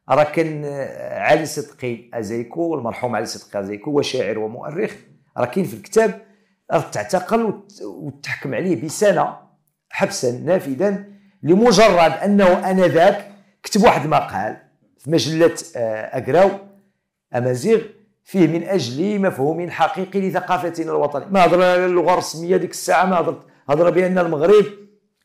راه كان آه، علي صدقي ازيكو المرحوم علي صدقي ازيكو هو شاعر ومؤرخ راه كاين في الكتاب تعتقل وتحكم عليه بسنه حبسا نافذا لمجرد انه انذاك كتب واحد المقال في مجله اكراو أمازيغ فيه من أجل مفهوم حقيقي لثقافتنا الوطنية ما هضرنا على اللغة الرسمية ديك الساعة ما هضرت هضر بأن المغرب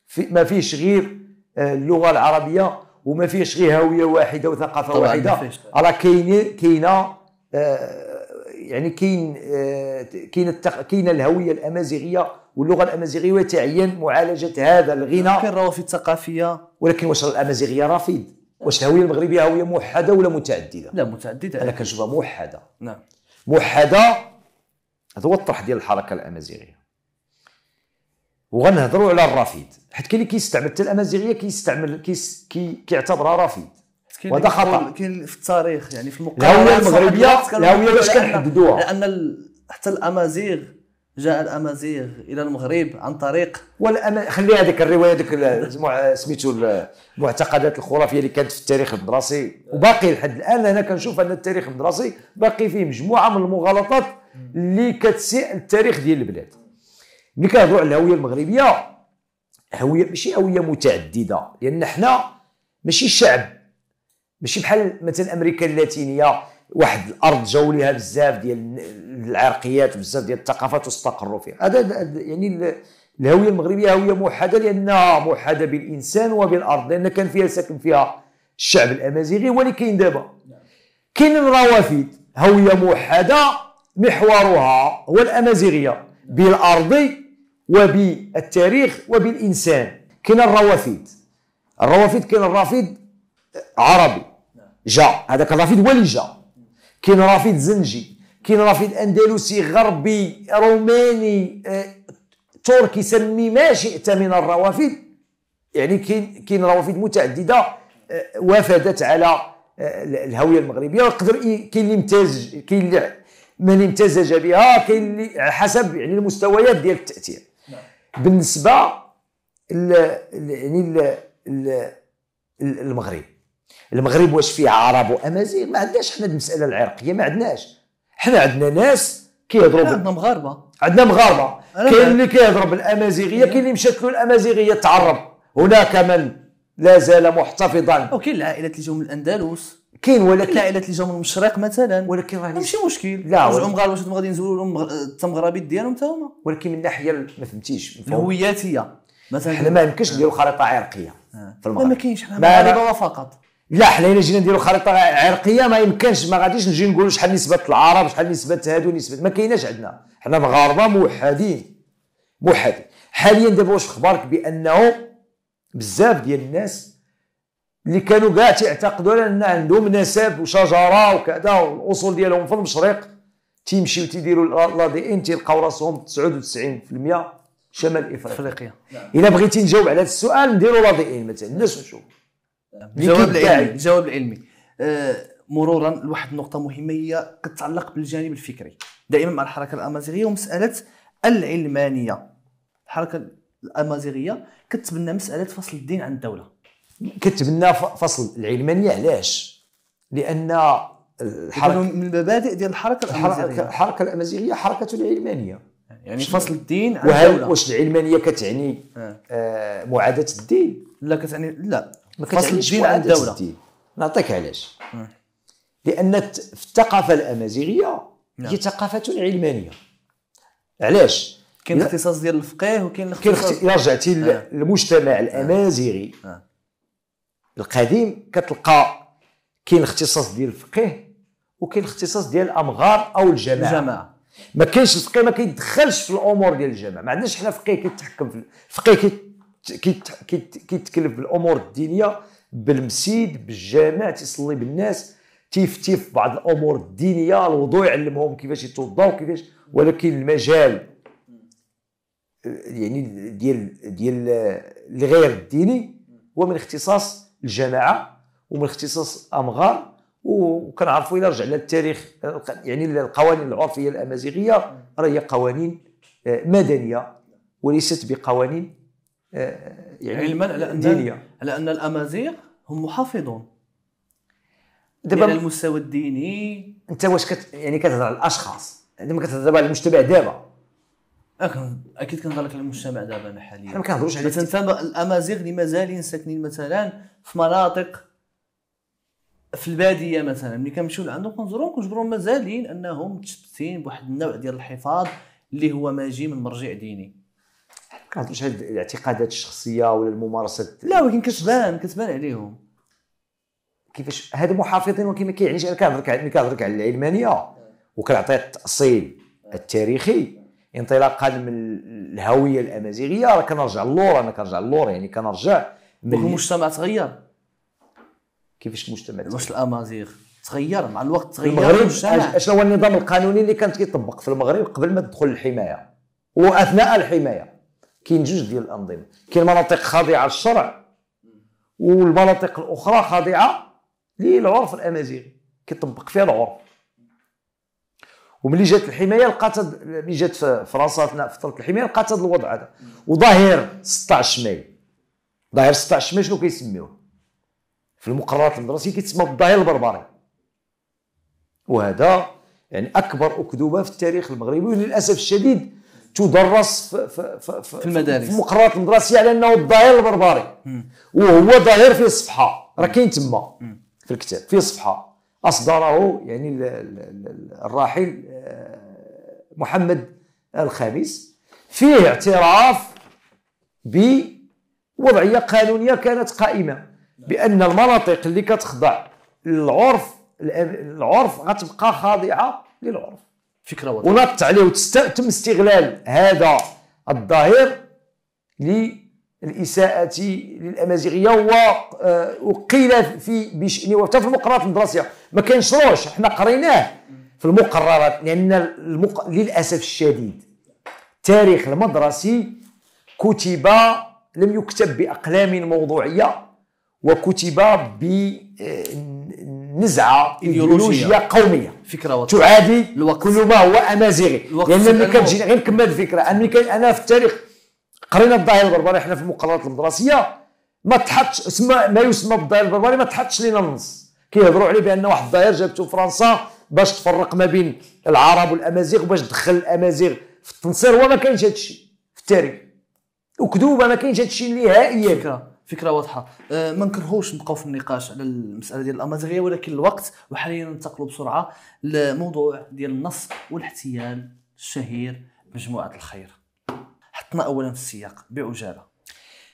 في ما فيهش غير آه، اللغة العربية وما فيهش غير هوية واحدة وثقافة واحدة راه كاين كاينة آه، يعني كاين آه، كاين كاين الهويه الامازيغيه واللغه الامازيغيه وتعيين معالجه هذا الغنى ولكن الروافد الثقافيه ولكن واش الامازيغيه رافض واش الهويه المغربيه هويه موحده ولا متعدده لا متعدده انا كنشوفها موحده نعم موحده هذا هو الطرح ديال الحركه الامازيغيه وغنهضروا على الرافيد حيت كاين اللي كيستعمل حتى الامازيغيه كيستعمل كي كيعتبرها رافيد وهذا خطا كاين في التاريخ يعني في المقارنه الهويه المغربيه الهويه باش كنحددوها لان حتى الامازيغ جاء الامازيغ الى المغرب عن طريق ولا خلي هذيك الروايه هذيك سميتو المعتقدات الخرافيه اللي كانت في التاريخ المدرسي وباقي لحد الان انا كنشوف ان التاريخ المدرسي باقي فيه مجموعه من المغالطات اللي كتسيء التاريخ ديال البلاد ملي كنهضروا على الهويه المغربيه هويه ماشي هويه متعدده لان حنا ماشي شعب ماشي بحال مثلا امريكا اللاتينيه واحد الارض جاو ليها بزاف ديال العرقيات وبزاف ديال الثقافات واستقروا فيها هذا يعني الهويه المغربيه هويه موحده لانها موحده بالانسان وبالارض لان كان فيها ساكن فيها الشعب الامازيغي هو اللي كاين دابا كاين الروافد هويه موحده محورها هو الامازيغيه بالارض وبالتاريخ وبالانسان كاين الروافد الروافد كاين الرافد عربي جا هذاك الرافد هو اللي جا كاين رافد زنجي كاين رافد اندلسي غربي روماني آه، تركي سمي ما شئت من الروافد يعني كاين كاين روافد متعدده آه، وافدت على آه، الهويه المغربيه يقدر كاين اللي امتزج كاين اللي من امتزج بها كاين اللي حسب يعني المستويات ديال التاثير نعم. بالنسبه ل يعني ال المغرب المغرب واش فيه عرب وامازيغ ما عندناش حنا المساله العرقيه ما عندناش حنا عندنا ناس كيهضروا عندنا مغاربه عندنا مغاربه كاين اللي كيهضر بالامازيغيه أيوه. كاين اللي مشات له الامازيغيه تعرب هناك من لا زال محتفظا وكاين العائلات اللي جاو من الاندلس كاين ولكن العائلات اللي جاو من المشرق مثلا ولكن راه ماشي مشكل لا رجعوا مغاربه غادي ينزلوا لهم التمغربي ديالهم حتى هما ولكن من ناحيه ما فهمتيش الهوياتيه مثلا حنا ما يمكنش نديروا خريطه عرقيه آه. في المغرب ما كاينش حنا مغاربه فقط لا حنا الا جينا نديرو خريطه عرقيه ما يمكنش ما غاديش نجي نقولوا شحال نسبه العرب شحال نسبه هادو نسبه ما كايناش عندنا حنا مغاربه موحدين موحدين حاليا دابا واش اخبارك بانه بزاف ديال الناس اللي كانوا كاع تيعتقدوا على ان عندهم نسب وشجره وكذا والاصول ديالهم في المشرق تيمشيو تيديروا لا دي ان تيلقاو راسهم 99% شمال افريقيا افريقيا الا بغيتي نجاوب على هذا السؤال نديروا لا دي ان مثلا الناس ونشوف جواب العلمي جواب العلمي آه، مرورا لواحد النقطة مهمة هي كتعلق بالجانب الفكري دائما مع الحركة الأمازيغية ومسألة العلمانية الحركة الأمازيغية كتبنى مسألة فصل الدين عن الدولة كتبنى فصل العلمانية علاش؟ لأن الحركة من المبادئ ديال الحركة الأمازيغية الحركة الأمازيغية حركة العلمانية يعني فصل الدين عن الدولة واش العلمانية كتعني آه. آه، معاداة الدين؟ لا كتعني لا فصل الدين عن الدوله نعطيك علاش لان في الثقافه الامازيغيه هي نعم. ثقافه علمانيه علاش كاين اختصاص ديال الفقيه وكاين اختصاص الا رجعتي نعم. للمجتمع نعم. الامازيغي آه. القديم كتلقى كاين اختصاص ديال الفقيه وكاين اختصاص ديال الامغار او الجماعه الجماعه ما كاينش الفقيه ما كيدخلش في الامور ديال الجماعه ما عندناش حنا فقيه كيتحكم في الفقيه كيتكلف بالامور الدينيه بالمسيد بالجامع تيصلي بالناس تيفتي في بعض الامور الدينيه الوضوء يعلمهم كيفاش يتوضاو كيفاش ولكن المجال آه، يعني ديال ديال الغير الديني هو من اختصاص الجماعه ومن اختصاص امغار وكنعرفوا الى رجعنا للتاريخ يعني القوانين العرفيه الامازيغيه راه هي قوانين آه، مدنيه وليست بقوانين آه، يعني علما على ان على ان الامازيغ هم محافظون دابا على المستوى الديني انت واش كت يعني كتهضر على الاشخاص دابا كتهضر دابا على المجتمع دابا اكيد كنهضر لك على المجتمع دابا انا حاليا حنا ما كنهضروش على مثلا الامازيغ اللي مازالين ساكنين مثلا في مناطق في الباديه مثلا ملي كنمشيو لعندهم كنزورهم كنجبرهم مازالين انهم متشبتين بواحد النوع ديال الحفاظ اللي هو ماجي من مرجع ديني مش هاد الاعتقادات الشخصيه ولا الممارسات لا ولكن كتبان كتبان عليهم كيفاش هاد محافظين ولكن ما كيعنيش انا كنهضرك على كنهضرك على العلمانيه وكنعطيها التاصيل التاريخي انطلاقا من الهويه الامازيغيه راه كنرجع للور انا كنرجع للور يعني كنرجع من المجتمع تغير كيفاش المجتمع تغير واش الامازيغ تغير مع الوقت تغير المغرب شنو هو النظام القانوني اللي كان كيطبق في المغرب قبل ما تدخل الحمايه واثناء الحمايه كاين جوج ديال الانظمه كاين مناطق خاضعه للشرع والمناطق الاخرى خاضعه للعرف الامازيغي كيطبق فيها العرف وملي جات الحمايه لقات ملي جات في فرنسا اثناء فتره الحمايه لقات هذا الوضع هذا وظاهر 16 ماي ظاهر 16 ماي شنو كيسميوه في المقررات المدرسيه كيتسمى الظاهر البربري وهذا يعني اكبر اكذوبه في التاريخ المغربي وللاسف الشديد تدرس في, في, في, في المدارس في المقررات المدرسيه على انه الظاهر البربري وهو ظاهر في صفحه راه كاين تما في الكتاب في صفحه اصدره يعني الراحل آه، محمد الخامس فيه اعتراف بوضعيه قانونيه كانت قائمه بان المناطق اللي كتخضع للعرف العرف غتبقى خاضعه للعرف فكره واضحه ونط عليه وتم استغلال هذا الظاهر للاساءه للامازيغيه آه، وقيل في بشان وحتى في المقررات المدرسيه ما كنشروش حنا قريناه في المقررات لان المق... للاسف الشديد التاريخ المدرسي كتب لم يكتب باقلام موضوعيه وكتب بنزعه ايديولوجيه قوميه فكره وطنية. تعادي الوقت. كل ما هو امازيغي لان ملي كتجي غير نكمل الفكره انا في التاريخ قرينا الظاهر البربري حنا في المقررات المدرسيه ما تحطش اسم ما يسمى بالظاهر البربري ما تحطش لنا النص كيهضروا عليه بان واحد الظاهر جابته فرنسا باش تفرق ما بين العرب والامازيغ وباش تدخل الامازيغ في التنصير وما كاينش هذا الشيء في التاريخ وكذوبه ما كاينش هذا الشيء نهائيا فكره واضحه أه ما نكرهوش نبقاو في النقاش على المساله ديال الامازيغيه ولكن الوقت وحاليا ننتقلوا بسرعه لموضوع ديال النص والاحتيال الشهير مجموعه الخير حطنا اولا في السياق بعجاله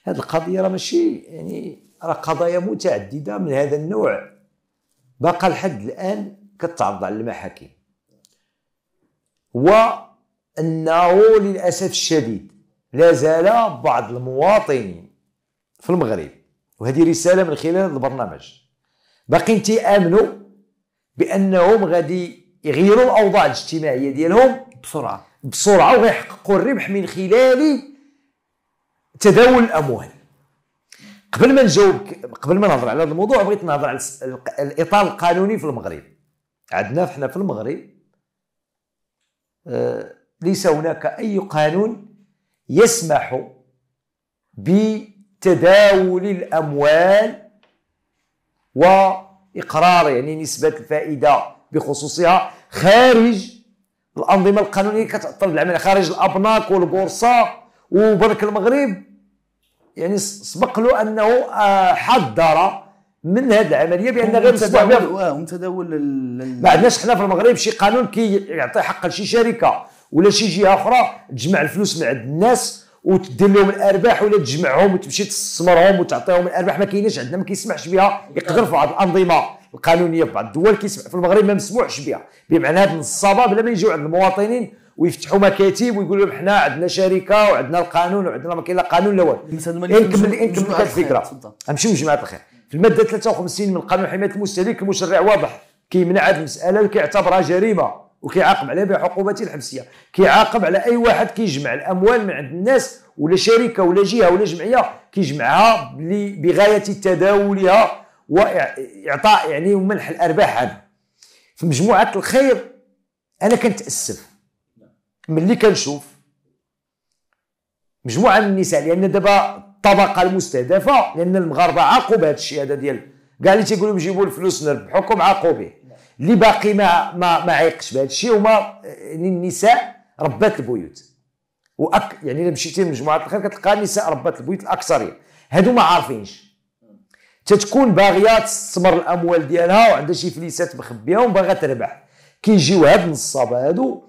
هذه القضيه راه ماشي يعني راه قضايا متعدده من هذا النوع باقى لحد الان كتعرض على المحاكم وانه للاسف الشديد لا زال بعض المواطنين في المغرب وهذه رساله من خلال البرنامج باقيين تيامنوا بانهم غادي يغيروا الاوضاع الاجتماعيه ديالهم بسرعه بسرعه وغيحققوا الربح من خلال تداول الاموال قبل ما نجاوبك قبل ما نهضر على هذا الموضوع بغيت نهضر على الاطار القانوني في المغرب عندنا حنا في المغرب آه، ليس هناك اي قانون يسمح ب تداول الأموال وإقرار يعني نسبة الفائدة بخصوصها خارج الأنظمة القانونية كتعطل العمل خارج الأبناك والبورصة وبنك المغرب يعني سبق له أنه آه، حذر من هذه العمليه بان غير تداول وهم تداول ما عندناش حنا في المغرب شي قانون كيعطي كي حق لشي شركه ولا شي جهه اخرى تجمع الفلوس من عند الناس وتدير لهم الارباح ولا تجمعهم وتمشي تستثمرهم وتعطيهم الارباح ما كايناش عندنا ما كيسمحش بها يقدر في بعض الانظمه القانونيه في بعض الدول كيسمح في المغرب ما مسموحش بها بمعنى هذه النصابه بلا ما يجيو عند المواطنين ويفتحوا مكاتب ويقولوا لهم حنا عندنا شركه وعندنا القانون وعندنا ما كاين لا قانون لا والو إيه، نكمل نكمل الفكره نمشيو لجماعه الخير في الماده 53 من قانون حمايه المستهلك المشرع واضح كيمنع هذه المساله وكيعتبرها جريمه وكيعاقب عليه بعقوبه الحبسيه كيعاقب على اي واحد كيجمع الاموال من عند الناس ولا شركه ولا جهه ولا جمعيه كيجمعها بغايه تداولها واعطاء يعني ومنح الارباح هذا في مجموعه الخير انا كنتاسف ملي كنشوف مجموعه من النساء لان دابا الطبقه المستهدفه لان المغاربه عاقوا بهذا الشيء هذا ديال كاع اللي تيقولوا بجيبوا الفلوس نربحوكم عاقوا به اللي باقي ما ما ما عيقش بهذا الشيء هما يعني النساء ربات البيوت وأك يعني الا مشيتي لمجموعه الخير كتلقى النساء ربات البيوت الاكثريه هادو ما عارفينش تتكون باغيه تستثمر الاموال ديالها وعندها شي فليسات مخبيه وباغا تربح كيجيو هاد النصاب هادو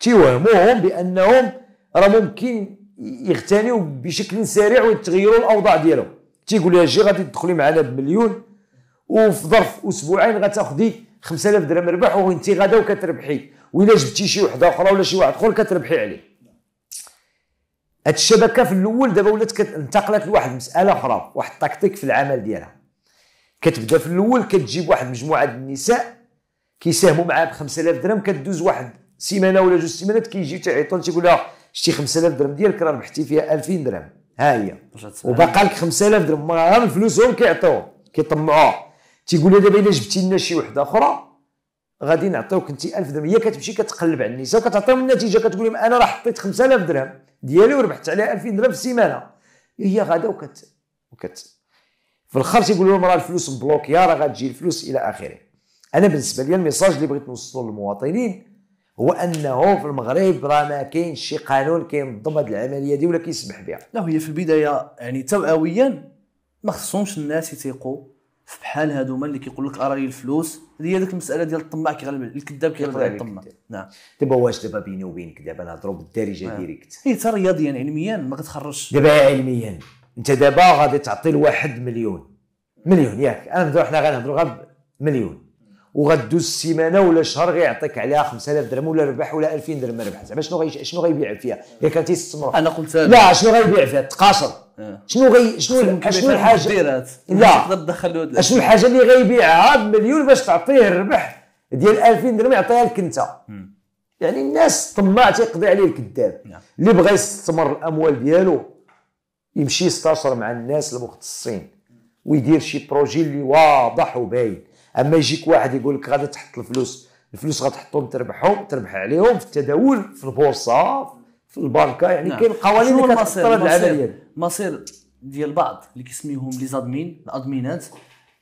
تيوهموهم بانهم راه ممكن يغتنيو بشكل سريع ويتغيروا الاوضاع ديالهم تيقول لها جي غادي تدخلي معنا بمليون وفي ظرف اسبوعين غتاخدي 5000 درهم ربح وانت غدا وكتربحي وإلا جبتي شي وحده اخرى ولا شي واحد اخر كتربحي عليه هاد الشبكه في الاول دابا ولات انتقلت لواحد مساله اخرى واحد التكتيك في العمل ديالها كتبدا في الاول كتجيب واحد مجموعه النساء كيساهموا معاها ب 5000 درهم كدوز واحد سيمانه ولا جوج سيمانات كيجي تعيطون تيقول لها شتي 5000 درهم ديالك راه ربحتي فيها 2000 درهم ها هي وباقى لك 5000 درهم الفلوس فلوسهم كيعطيوهم كيطمعوها تيقول لها دابا الا جبتي لنا شي وحده اخرى غادي نعطيوك انت 1000 درهم هي كتمشي كتقلب على النساء وكتعطيهم النتيجه كتقول لهم انا راه حطيت 5000 درهم ديالي وربحت عليها 2000 درهم في السيمانه هي غادا وكت وكت في الاخر تيقول لهم راه الفلوس مبلوكيه راه غتجي الفلوس الى اخره انا بالنسبه لي الميساج اللي بغيت نوصلو للمواطنين هو انه في المغرب راه ما كاينش شي قانون كينظم هذه العمليه دي ولا كيسمح بها لا هي في البدايه يعني توعويا ما خصهمش الناس يتيقوا في حال هادو اللي كيقول لك اراني الفلوس هي ديك المساله ديال الطماع كيغلب الكذاب كيغلب على الطماع نعم دابا واش دابا بيني وبينك دابا نهضروا بالدارجه نعم. ديريكت اي حتى رياضيا علميا ما كتخرجش دابا علميا انت دابا غادي تعطي لواحد مليون مليون ياك انا نهضروا حنا غنهضروا غير مليون وغدوز سيمانه ولا شهر غيعطيك عليها 5000 درهم ولا ربح ولا 2000 درهم ربح زعما شنو غي شنو غيبيع فيها ياك كان تيستثمر انا قلت لا شنو غيبيع فيها تقاصر آه. شنو غي شنو شنو الحاجه لا تقدر تدخل شنو الحاجه اللي غيبيعها بمليون باش تعطيه الربح ديال 2000 درهم يعطيها لك انت يعني الناس طماع تيقضي عليه الكذاب نعم. اللي بغى يستثمر الاموال ديالو يمشي يستاشر مع الناس المختصين ويدير شي بروجي اللي واضح وباين اما يجيك واحد يقول لك غادي تحط الفلوس الفلوس غتحطهم تربحهم تربح عليهم في التداول في البورصه في البركه يعني نعم. كاين قوانين اللي كتاثر العمليه مصير ديال بعض اللي كيسميوهم لي زادمين الادمينات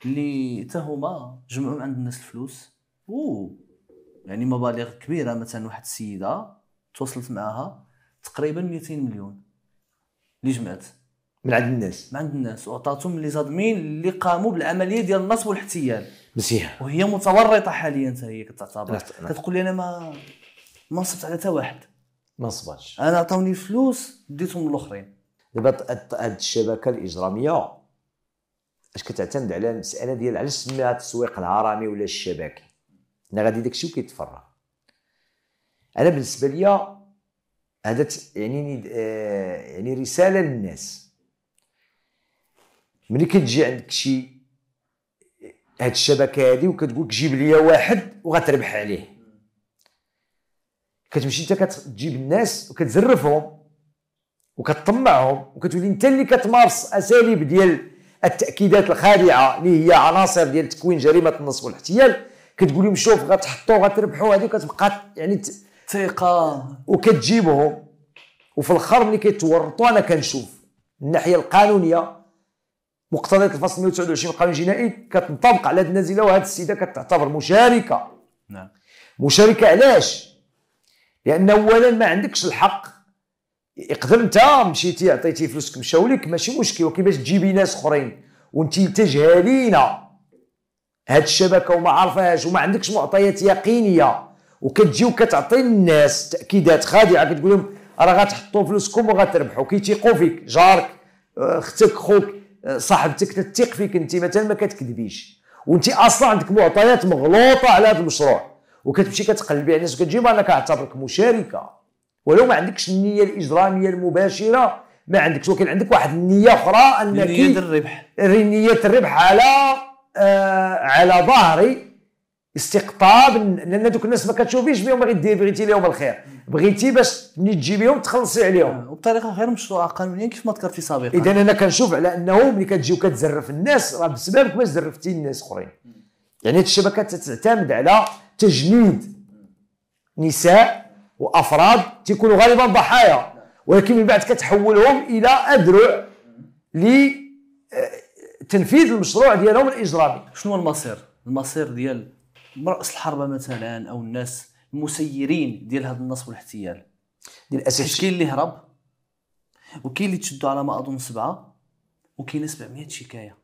اللي حتى هما جمعوا عند الناس الفلوس او يعني مبالغ كبيره مثلا واحد السيده تواصلت معها تقريبا 200 مليون اللي جمعت من عند الناس من عند الناس وعطاتهم لي زادمين اللي قاموا بالعمليه ديال النصب والاحتيال مزيان وهي متورطه حاليا حتى هي كتعتبر كتقول لي انا ما ما نصبت على حتى واحد ما صبرش انا عطاوني فلوس ديتهم الاخرين دابا هاد الشبكه الاجراميه اش كتعتمد على المساله ديال علاش سميها التسويق الهرمي ولا الشبكي انا غادي داكشي وكيتفرغ انا بالنسبه ليا هذا يعني آه يعني رساله للناس ملي كتجي عندك شي هاد الشبكه هادي وكتقول جيب لي واحد وغتربح عليه كتمشي انت كتجيب الناس وكتزرفهم وكتطمعهم وكتولي انت اللي كتمارس اساليب ديال التاكيدات الخادعه اللي هي عناصر ديال تكوين جريمه النصب والاحتيال كتقول لهم شوف غتحطوا غتربحوا هذه كتبقى يعني ثقه وكتجيبهم وفي الاخر ملي كيتورطوا انا كنشوف الناحيه القانونيه مقتضيات الفصل 129 من القانون الجنائي كتنطبق على هذه النازله وهذه السيده كتعتبر مشاركه نعم مشاركه علاش؟ لان اولا ما عندكش الحق يقدر انت مشيتي عطيتي فلوسك مشاو لك ماشي مشكل ولكن باش تجيبي ناس اخرين وانت تجهلين هاد الشبكه وما عارفاهاش وما عندكش معطيات يقينيه وكتجي وكتعطي الناس تاكيدات خادعه كتقول لهم راه غتحطوا فلوسكم وغتربحوا كيتيقوا فيك جارك آه، اختك خوك آه، صاحبتك تثق فيك انت مثلا ما كتكذبيش وانت اصلا عندك معطيات مغلوطه على هذا المشروع وكتمشي كتقلبي على الناس سكتجي انا كنعتبرك مشاركه ولو ما عندكش النيه الاجراميه المباشره ما عندكش ولكن عندك واحد النيه اخرى انك نيه الربح نيه الربح على آه على ظهر استقطاب لان دوك الناس ما كتشوفيش بهم غير بغيتي لهم الخير بغيتي باش ملي بهم تخلصي عليهم آه، وبطريقه غير مشروعه قانونيا كيف ما ذكرتي سابقا اذا انا كنشوف على انه ملي كتجي وكتزرف الناس راه بسببك ما زرفتي الناس اخرين يعني هذه الشبكه تعتمد على تجنيد نساء وافراد تيكونوا غالبا ضحايا ولكن من بعد كتحولهم الى اذرع لتنفيذ المشروع ديالهم الاجرامي شنو المصير المصير ديال راس الحربه مثلا او الناس المسيرين ديال هذا النصب والاحتيال للاسف كاين اللي هرب وكاين اللي تشدوا على ما اظن سبعه وكاين 700 شكايه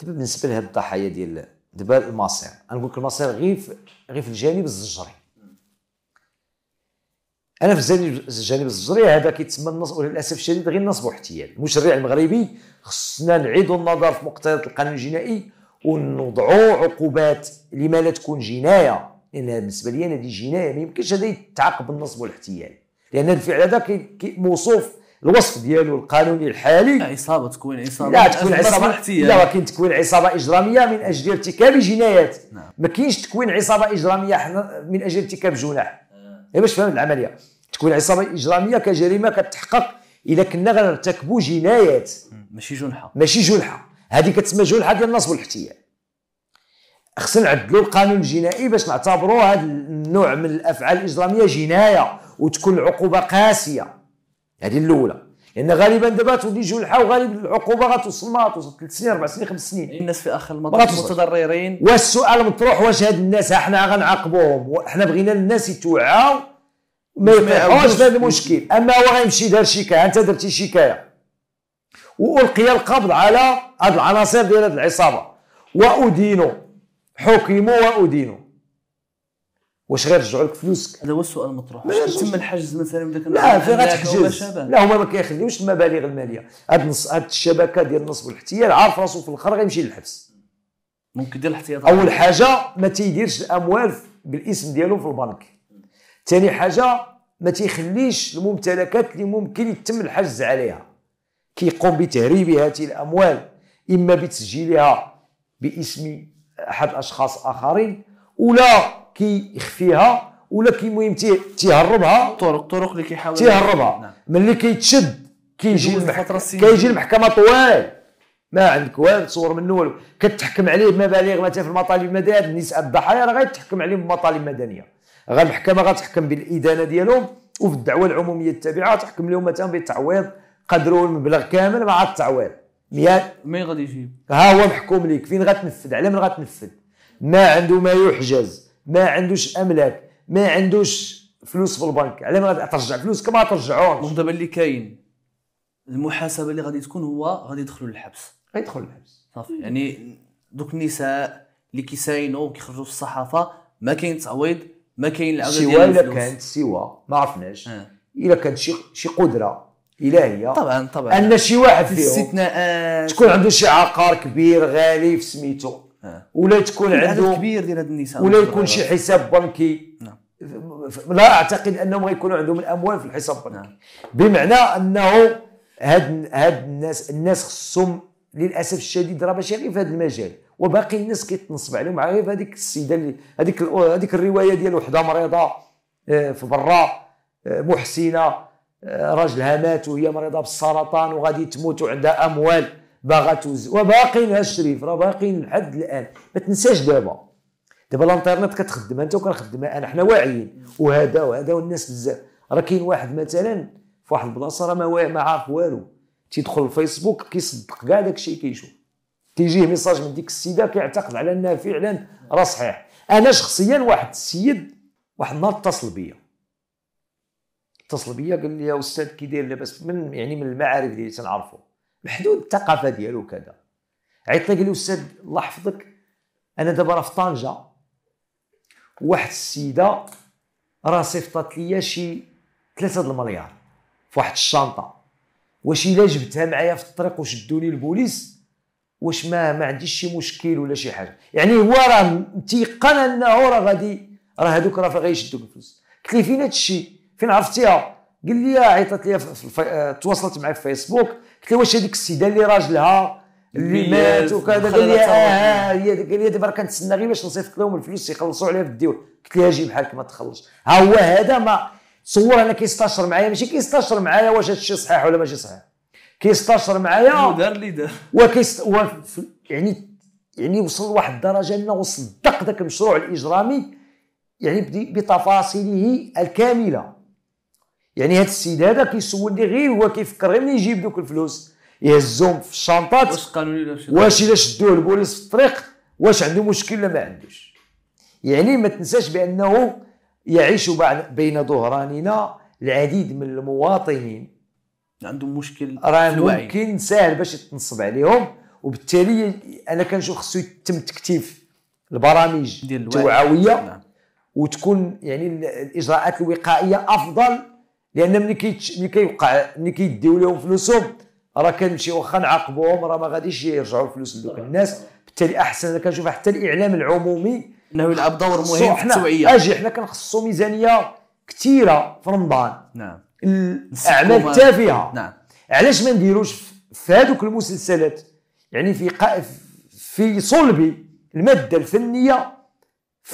دابا بالنسبه لهاد الضحايا ديال دابا المصير انا نقول لك المصير غير في غير في الجانب الزجري انا في الجانب الجانب الزجري هذا كيتسمى النصب وللاسف الشديد غير نصب واحتيال المشرع المغربي خصنا نعيدوا النظر في مقتضيات القانون الجنائي ونوضعوا عقوبات لما لا تكون جنايه لان بالنسبه لي انا دي جنايه ما يمكنش هذا يتعاقب بالنصب والاحتيال لان الفعل هذا موصوف الوصف ديالو القانوني الحالي عصابه تكون عصابه لا تكون عصابه لا ولكن تكون عصابه اجراميه من اجل ارتكاب جنايات نعم. ما كاينش تكون عصابه اجراميه من اجل ارتكاب جناح آه. باش فهمت العمليه تكون عصابه اجراميه كجريمه كتحقق اذا كنا غنرتكبوا جنايات ماشي جنحه ماشي جنحه هذه كتسمى جنحه ديال النصب والاحتيال خصنا نعدلوا القانون الجنائي باش نعتبروا هذا النوع من الافعال الاجراميه جنايه وتكون العقوبه قاسيه هذه الاولى لان غالبا دابا تولي يجيو الحاو غالبا العقوبه غتوصل ما توصل ثلاث سنين اربع سنين خمس سنين الناس في اخر المطاف متضررين والسؤال مطروح واش هاد الناس حنا غنعاقبوهم حنا بغينا الناس يتوعاو ما يقعوش في هذا المشكل اما هو غيمشي دار شكايه انت درتي شكايه والقي القبض على هاد العناصر ديال هاد العصابه وادينوا حكموا وادينوا واش غير لك فلوسك هذا هو السؤال المطروح واش تم الحجز مثلا اذا كان لا في غتحجز لا هما ما كيخدموش المبالغ الماليه هاد النص هاد الشبكه ديال النصب والاحتيال عارف راسو في الاخر غيمشي للحبس ممكن دير الاحتياط اول حاجه ما تيديرش الاموال بالاسم ديالو في البنك ثاني حاجه ما تيخليش الممتلكات اللي ممكن يتم الحجز عليها كيقوم بتهريب هذه الاموال اما بتسجيلها باسم احد اشخاص اخرين ولا كيخفيها ولا كي المهم تيهربها طرق طرق اللي كيحاول تيهربها ملي نعم. نعم. كيتشد كيجي المحكمه كيجي المحكمه طوال ما عندك والو تصور منه والو كتحكم عليه بمبالغ مثلا في المطالب المدنيه النساء الضحايا راه غيتحكم عليهم بمطالب مدنيه المحكمه غتحكم بالادانه ديالهم وفي الدعوه العموميه التابعه تحكم لهم مثلا بالتعويض قدروا المبلغ كامل مع التعويض مياه مين غادي يجيب ها هو محكوم ليك فين غتنفذ على من غتنفذ ما عنده ما يحجز ما عندوش املاك ما عندوش فلوس في البنك على ما ترجع فلوسك ما ترجعوش دابا اللي كاين المحاسبه اللي غادي تكون هو غادي يدخلوا للحبس غيدخل للحبس صافي يعني دوك النساء اللي كيساينوا وكيخرجوا في الصحافه ما كاين تعويض ما كاين العوده سوا الا كانت سوا ما عرفناش آه. الا كانت شي شي قدره الهيه طبعا طبعا ان شي واحد فيهم استثناءات تكون عنده شي عقار كبير غالي في سميتو آه. ولا تكون عنده كبير ديال هاد النساء ولا يكون شي حساب بنكي نعم. لا اعتقد انهم غيكونوا عندهم الاموال في الحساب البنكي نعم. بمعنى انه هاد هاد الناس الناس خصهم للاسف الشديد راه ماشي غير في هذا المجال وباقي الناس كيتنصب عليهم غير في هذيك السيده اللي هذيك هذيك الروايه ديال وحده مريضه آه، في برا آه، محسنه راجلها مات وهي مريضه بالسرطان وغادي تموت وعندها اموال باغا توزع وباقين الشريف راه باقين لحد الان ما تنساش دابا دابا الانترنت كتخدم انت وكنخدم انا حنا واعيين وهذا وهذا والناس بزاف راه كاين واحد مثلا في واحد البلاصه راه ما, ما عارف والو تيدخل الفيسبوك كيصدق كاع داك الشيء كيشوف تيجيه ميساج من ديك السيده كيعتقد على انها فعلا راه صحيح انا شخصيا واحد السيد واحد النهار اتصل بيا اتصل بيا قال لي يا استاذ كي داير لاباس من يعني من المعارف اللي تنعرفو محدود الثقافه ديالو كذا عيط لي قال لي استاذ الله يحفظك انا دابا راه في طنجه واحد السيده راه صيفطات ليا شي 3 المليار في واحد الشنطه واش الا جبتها معايا في الطريق وشدوني البوليس واش ما ما عنديش شي مشكل ولا شي حاجه يعني هو راه تيقن انه راه غادي راه هذوك راه غيشدوك الفلوس قلت ليه فين هادشي فين عرفتيها قال لي آه، عيطت لي آه، تواصلت معايا في فيسبوك قلت له واش هذيك السيده اللي راجلها اللي مات وكذا قال لي آه،, اه هي قال لي دابا راه كنتسنى غير باش نصيفط لهم الفلوس يخلصوا عليها في الديون قلت لها جي بحالك ما تخلصش ها هو هذا ما تصور انا كيستاشر معايا ماشي كيستاشر معايا واش هذا الشيء صحيح ولا ماشي صحيح كيستاشر معايا دار اللي دار وكيست يعني يعني وصل لواحد الدرجه انه صدق ذاك المشروع الاجرامي يعني بتفاصيله الكامله يعني هذا السيد هذا كيسولني غير هو كيفكر غير ملي يجيب دوك الفلوس يهزهم في الشنطات واش قانوني واش الا شدوه البوليس في الطريق واش عنده مشكل ولا ما عندوش يعني ما تنساش بانه يعيش بين ظهراننا العديد من المواطنين عندهم مشكل راه ممكن ساهل باش يتنصب عليهم وبالتالي انا كنشوف خصو يتم تكتيف البرامج التوعويه نعم. وتكون يعني الاجراءات الوقائيه افضل لان ملي كي ملي كيوقع ملي كيديو لهم فلوسهم راه كنمشي واخا نعاقبهم راه ما غاديش يرجعوا الفلوس لدوك الناس بالتالي احسن كنشوف حتى الاعلام العمومي انه يلعب دور مهم في التوعيه اجي حنا كنخصو ميزانيه كثيره في رمضان نعم الاعمال التافهه نعم علاش ما نديروش في هذوك المسلسلات يعني في في صلب الماده الفنيه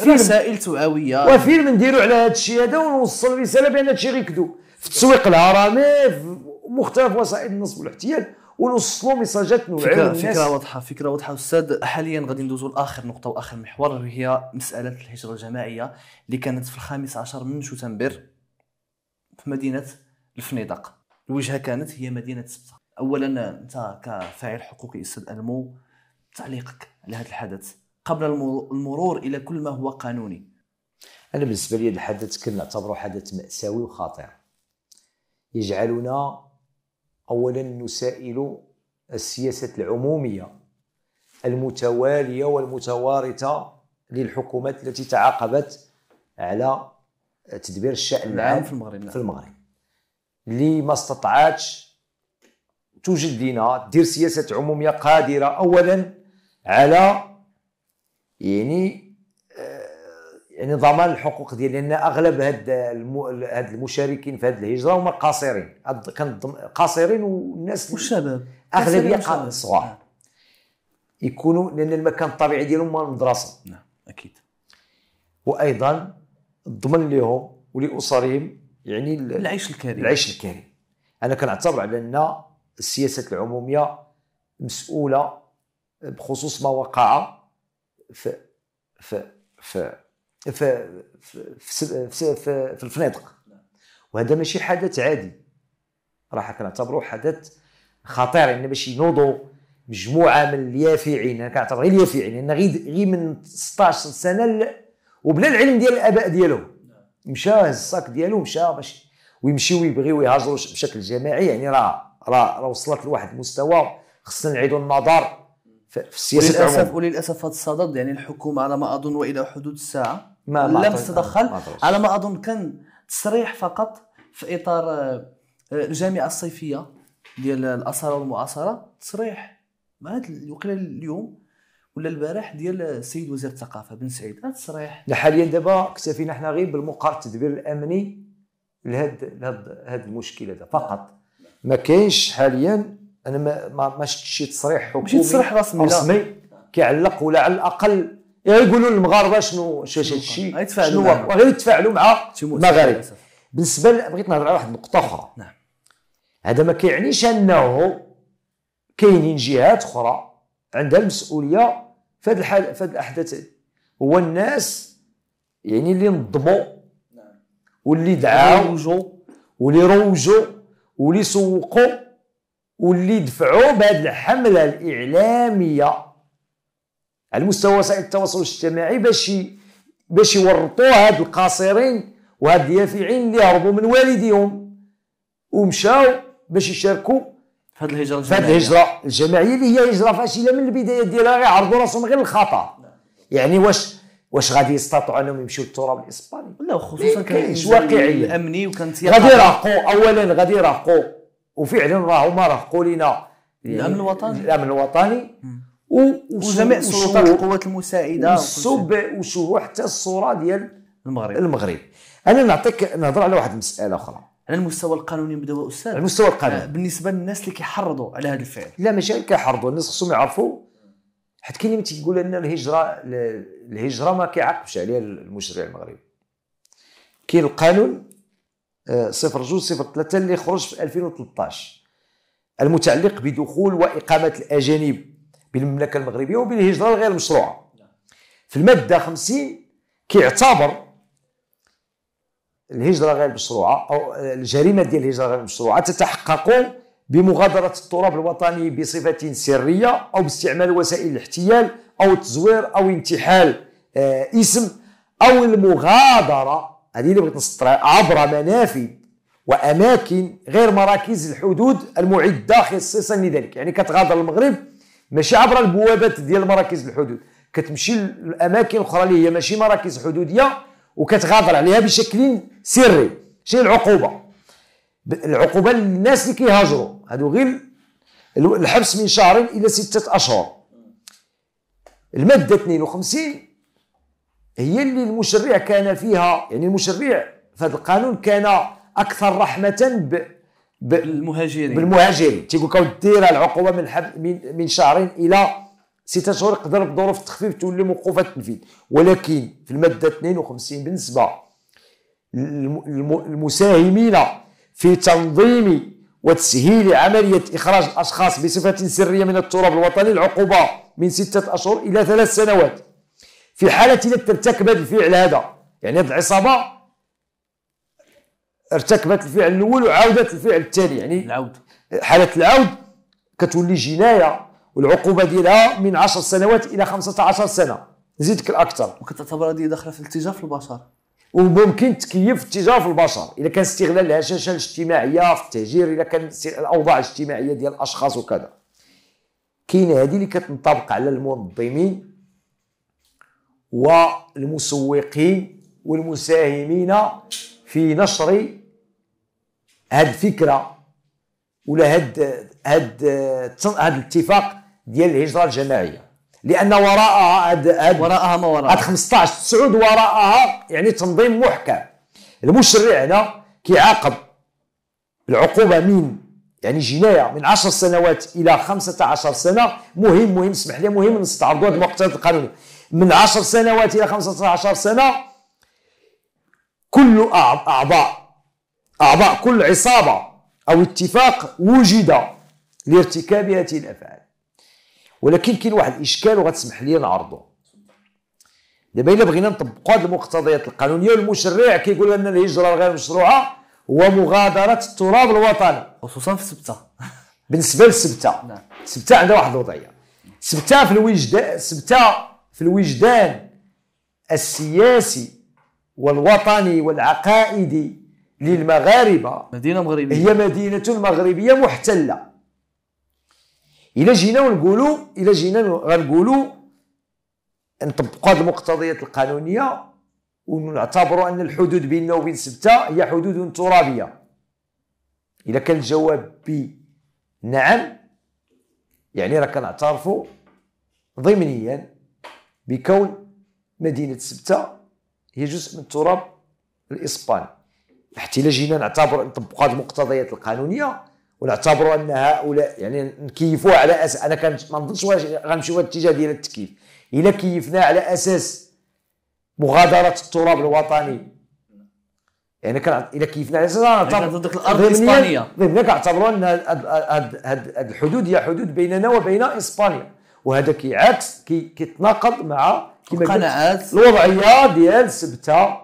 رسائل توعويه وفيلم نديرو على هذا الشيء هذا ونوصل رساله بان هذا الشيء غير كذوب في التسويق العرامي في مختلف وسائل النصب والاحتيال ونوصلوا ميساجات نوعيه فكرة, فكره واضحه فكره واضحه استاذ حاليا غادي ندوزوا لاخر نقطه واخر محور وهي مساله الهجره الجماعيه اللي كانت في الخامس عشر من شتنبر في مدينه الفنيدق الوجهه كانت هي مدينه سبته اولا انت كفاعل حقوقي استاذ المو تعليقك على هذا الحدث قبل المرور الى كل ما هو قانوني انا بالنسبه لي الحدث كنعتبره حدث ماساوي وخطير يجعلنا اولا نسائل السياسه العموميه المتواليه والمتوارثه للحكومات التي تعاقبت على تدبير الشان العام في المغرب نعم. في المغرب اللي ما استطاعتش توجد لنا دير سياسه عموميه قادره اولا على يعني يعني ضمان الحقوق ديال لان اغلب هاد هاد المشاركين في هاد الهجره هما قاصرين قاصرين والناس والشباب اغلبيه صغار نعم. يكونوا لان المكان الطبيعي ديالهم هو المدرسه نعم اكيد وايضا الضمن لهم ولاسرهم يعني العيش الكريم العيش الكريم انا كنعتبر على ان السياسه العموميه مسؤوله بخصوص ما وقع في في في في في في, في, في الفنادق وهذا ماشي حدث عادي راح كنعتبره حدث خطير يعني باش ينوضوا مجموعه من اليافعين انا كنعتبر غير اليافعين لان غير غير من 16 سنه وبلا العلم ديال الاباء ديالهم مشى هز الساك ديالو مشى باش ويمشيو يبغيو يهاجروا بشكل جماعي يعني راه راه وصلت لواحد المستوى خصنا نعيدوا النظر فالسياسه وللاسف وللاسف هذا الصدد يعني الحكومه على ما اظن والى حدود الساعه ما لم تتدخل على ما اظن كان تصريح فقط في اطار آه، آه، الجامعه الصيفيه ديال الاثار والمعاصره تصريح ما وقيلا اليوم ولا البارح ديال السيد وزير الثقافه بن سعيد هذا التصريح حاليا دابا اكتفينا حنا غير بالمقارنة التدبير الامني لهذا لهذا المشكل هذا فقط ما كاينش حاليا انا ما ما شي تصريح حكومي ماشي تصريح رسمي رسمي كيعلق ولا على الاقل إيه، يقولوا للمغاربه شنو شاش هذا الشيء شنو غير يتفاعلوا مع المغاربه بالنسبه بغيت نهضر على واحد النقطه اخرى نعم هذا ما كيعنيش انه كاينين جهات اخرى عندها المسؤوليه في هذه الحال في هذه الاحداث هو الناس يعني اللي نظموا نعم. واللي دعاو واللي روجوا واللي سوقوا واللي دفعوا بهذه الحمله الاعلاميه على مستوى وسائل التواصل الاجتماعي باش باش يورطوا هاد القاصرين وهاد اليافعين اللي هربوا من والديهم ومشاو باش يشاركوا في هذه الهجره الجماعيه في الهجره الجماعيه اللي هي هجره فاشله من البدايه ديالها عرضوا راسهم غير الخطا يعني واش واش غادي يستطيعوا انهم يمشيو للتراب الاسباني لا خصوصا كان واقعي الامني وكان غادي يراقوا اولا غادي يراقوا وفعلا راهو ما راه لنا الامن الوطني الامن الوطني وجميع سلطات القوات المساعده والسب وشو حتى الصوره ديال المغرب المغرب انا نعطيك نهضر على واحد المساله اخرى على المستوى القانوني نبداو استاذ على المستوى القانوني آه، بالنسبه للناس اللي كيحرضوا على هذا الفعل لا ماشي كيحرضوا الناس خصهم يعرفوا حيت كاين اللي تيقول ان الهجره الهجره ما كيعاقبش عليها المشرع المغربي كاين القانون آه، صفر جوج صفر ثلاثة اللي خرج في 2013 المتعلق بدخول وإقامة الأجانب بالمملكة المغربية وبالهجرة الغير مشروعة في المادة 50 كيعتبر الهجرة غير مشروعة أو الجريمة ديال الهجرة غير مشروعة تتحقق بمغادرة التراب الوطني بصفة سرية أو باستعمال وسائل الاحتيال أو التزوير أو انتحال آه، اسم أو المغادرة هذه اللي بغيت نسطرها عبر منافذ واماكن غير مراكز الحدود المعده خصيصا لذلك يعني كتغادر المغرب ماشي عبر البوابات ديال مراكز الحدود كتمشي للاماكن الاخرى اللي هي ماشي مراكز حدوديه وكتغادر عليها بشكل سري شنو العقوبه العقوبه للناس اللي كيهاجروا هادو غير الحبس من شهرين الى سته اشهر الماده 52 هي اللي المشرع كان فيها يعني المشرع في هذا القانون كان اكثر رحمه ب بالمهاجرين بالمهاجرين تيقول لك دير العقوبه من من, من شهرين الى ستة اشهر يقدر بظروف التخفيف تولي موقوفه التنفيذ ولكن في الماده 52 بالنسبه للمساهمين في تنظيم وتسهيل عملية إخراج الأشخاص بصفة سرية من التراب الوطني العقوبة من ستة أشهر إلى ثلاث سنوات في حالة إذا ترتكب هذا الفعل هذا يعني هذه العصابة ارتكبت الفعل الأول وعاودت الفعل التالي يعني العود حالة العود كتولي جناية والعقوبة ديالها من 10 سنوات إلى 15 سنة زيدك الأكثر وكتعتبر هذه داخلة في الاتجاه في البشر وممكن تكيف الاتجاه في البشر اذا كان استغلال الهشاشه الاجتماعيه في التهجير اذا كان الاوضاع الاجتماعيه ديال الاشخاص وكذا كاينه هذه اللي كتنطبق على المنظمين والمسوقين والمساهمين في نشر هذه الفكره ولا هاد هاد هاد الاتفاق ديال الهجره الجماعيه لان وراءها هاد هاد وراءها ما وراءها هاد 15 تسعود وراءها يعني تنظيم محكم المشرع هنا كيعاقب العقوبه من يعني جنايه من 10 سنوات الى 15 سنه مهم مهم اسمح لي مهم نستعرضوا هذا المقتضيات القانونيه من 10 سنوات الى 15 سنه كل اعضاء اعضاء كل عصابه او اتفاق وجد لارتكاب هذه الافعال ولكن كاين واحد الاشكال وغتسمح لي نعرضه دابا الا بغينا نطبقوا هذه المقتضيات القانونيه والمشرع كيقول ان الهجره الغير مشروعه هو مغادره التراب الوطني خصوصا في سبته بالنسبه للسبته نعم. سبته عندها واحد الوضعيه سبته في الوجدان سبته في الوجدان السياسي والوطني والعقائدي للمغاربة مدينة مغربية هي مدينة مغربية محتلة إلى جينا ونقولوا إلى جينا غنقولوا نطبقوا هذه المقتضيات القانونية ونعتبروا أن الحدود بيننا وبين سبتة هي حدود ترابية إلى كان الجواب بنعم يعني راه كنعترفوا ضمنيا بكون مدينة سبتة هي جزء من التراب الإسباني حتى إلا جينا نعتبر نطبقوا هذه المقتضيات القانونية ونعتبروا أن هؤلاء يعني نكيفوها على أساس أنا كنت ما نظنش غنمشيو الاتجاه ديال التكييف إلا كيفنا على أساس مغادرة التراب الوطني يعني كان الا كيفنا على اساس يعني ضدك الارض الاسبانيه ضمنيا كنعتبروا ان هذه الحدود هي حدود بيننا وبين اسبانيا وهذا كيعكس كيتناقض مع القناعات الوضعيه ديال سبته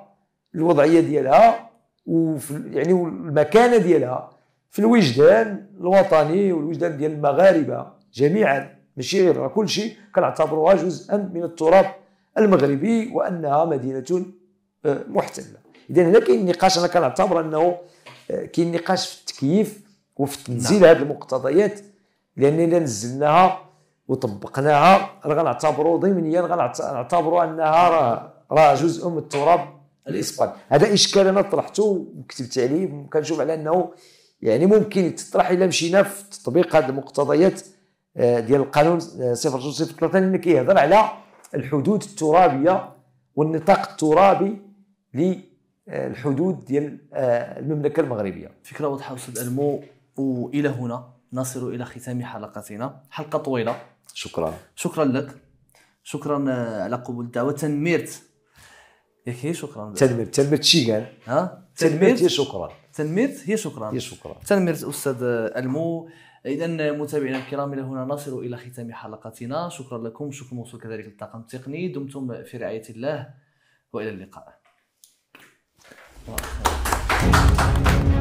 الوضعيه ديالها وفي يعني المكانه ديالها في الوجدان الوطني والوجدان ديال المغاربه جميعا ماشي غير كل شيء كنعتبروها جزءا من التراب المغربي وانها مدينه آه، محتله اذا هنا كاين نقاش انا كنعتبر انه آه، كاين نقاش في التكييف وفي تنزيل نعم. هذه المقتضيات لان الا نزلناها وطبقناها راه غنعتبروا ضمنيا غنعتبروا انها راه راه جزء من التراب الاسباني هذا اشكال انا طرحته وكتبت عليه وكنشوف على انه يعني ممكن تطرح الا مشينا في تطبيق هذه المقتضيات آه، ديال القانون 0203 آه، لان كيهضر على الحدود الترابيه والنطاق الترابي للحدود آه، ديال المملكه المغربيه فكره واضحه استاذ المو والى هنا نصل الى ختام حلقتنا حلقه طويله شكرا شكرا لك شكرا آه، على قبول الدعوه تنميرت ياك هي شكرا تنميرت تنميرت شي قال ها تنميرت هي شكرا تنميرت هي شكرا هي شكرا تنميرت استاذ المو آه، اذا آه، متابعينا الكرام الى هنا نصل الى ختام حلقتنا شكرا لكم شكرا موصول كذلك للطاقم التقني دمتم في رعايه الله والى اللقاء Thank you.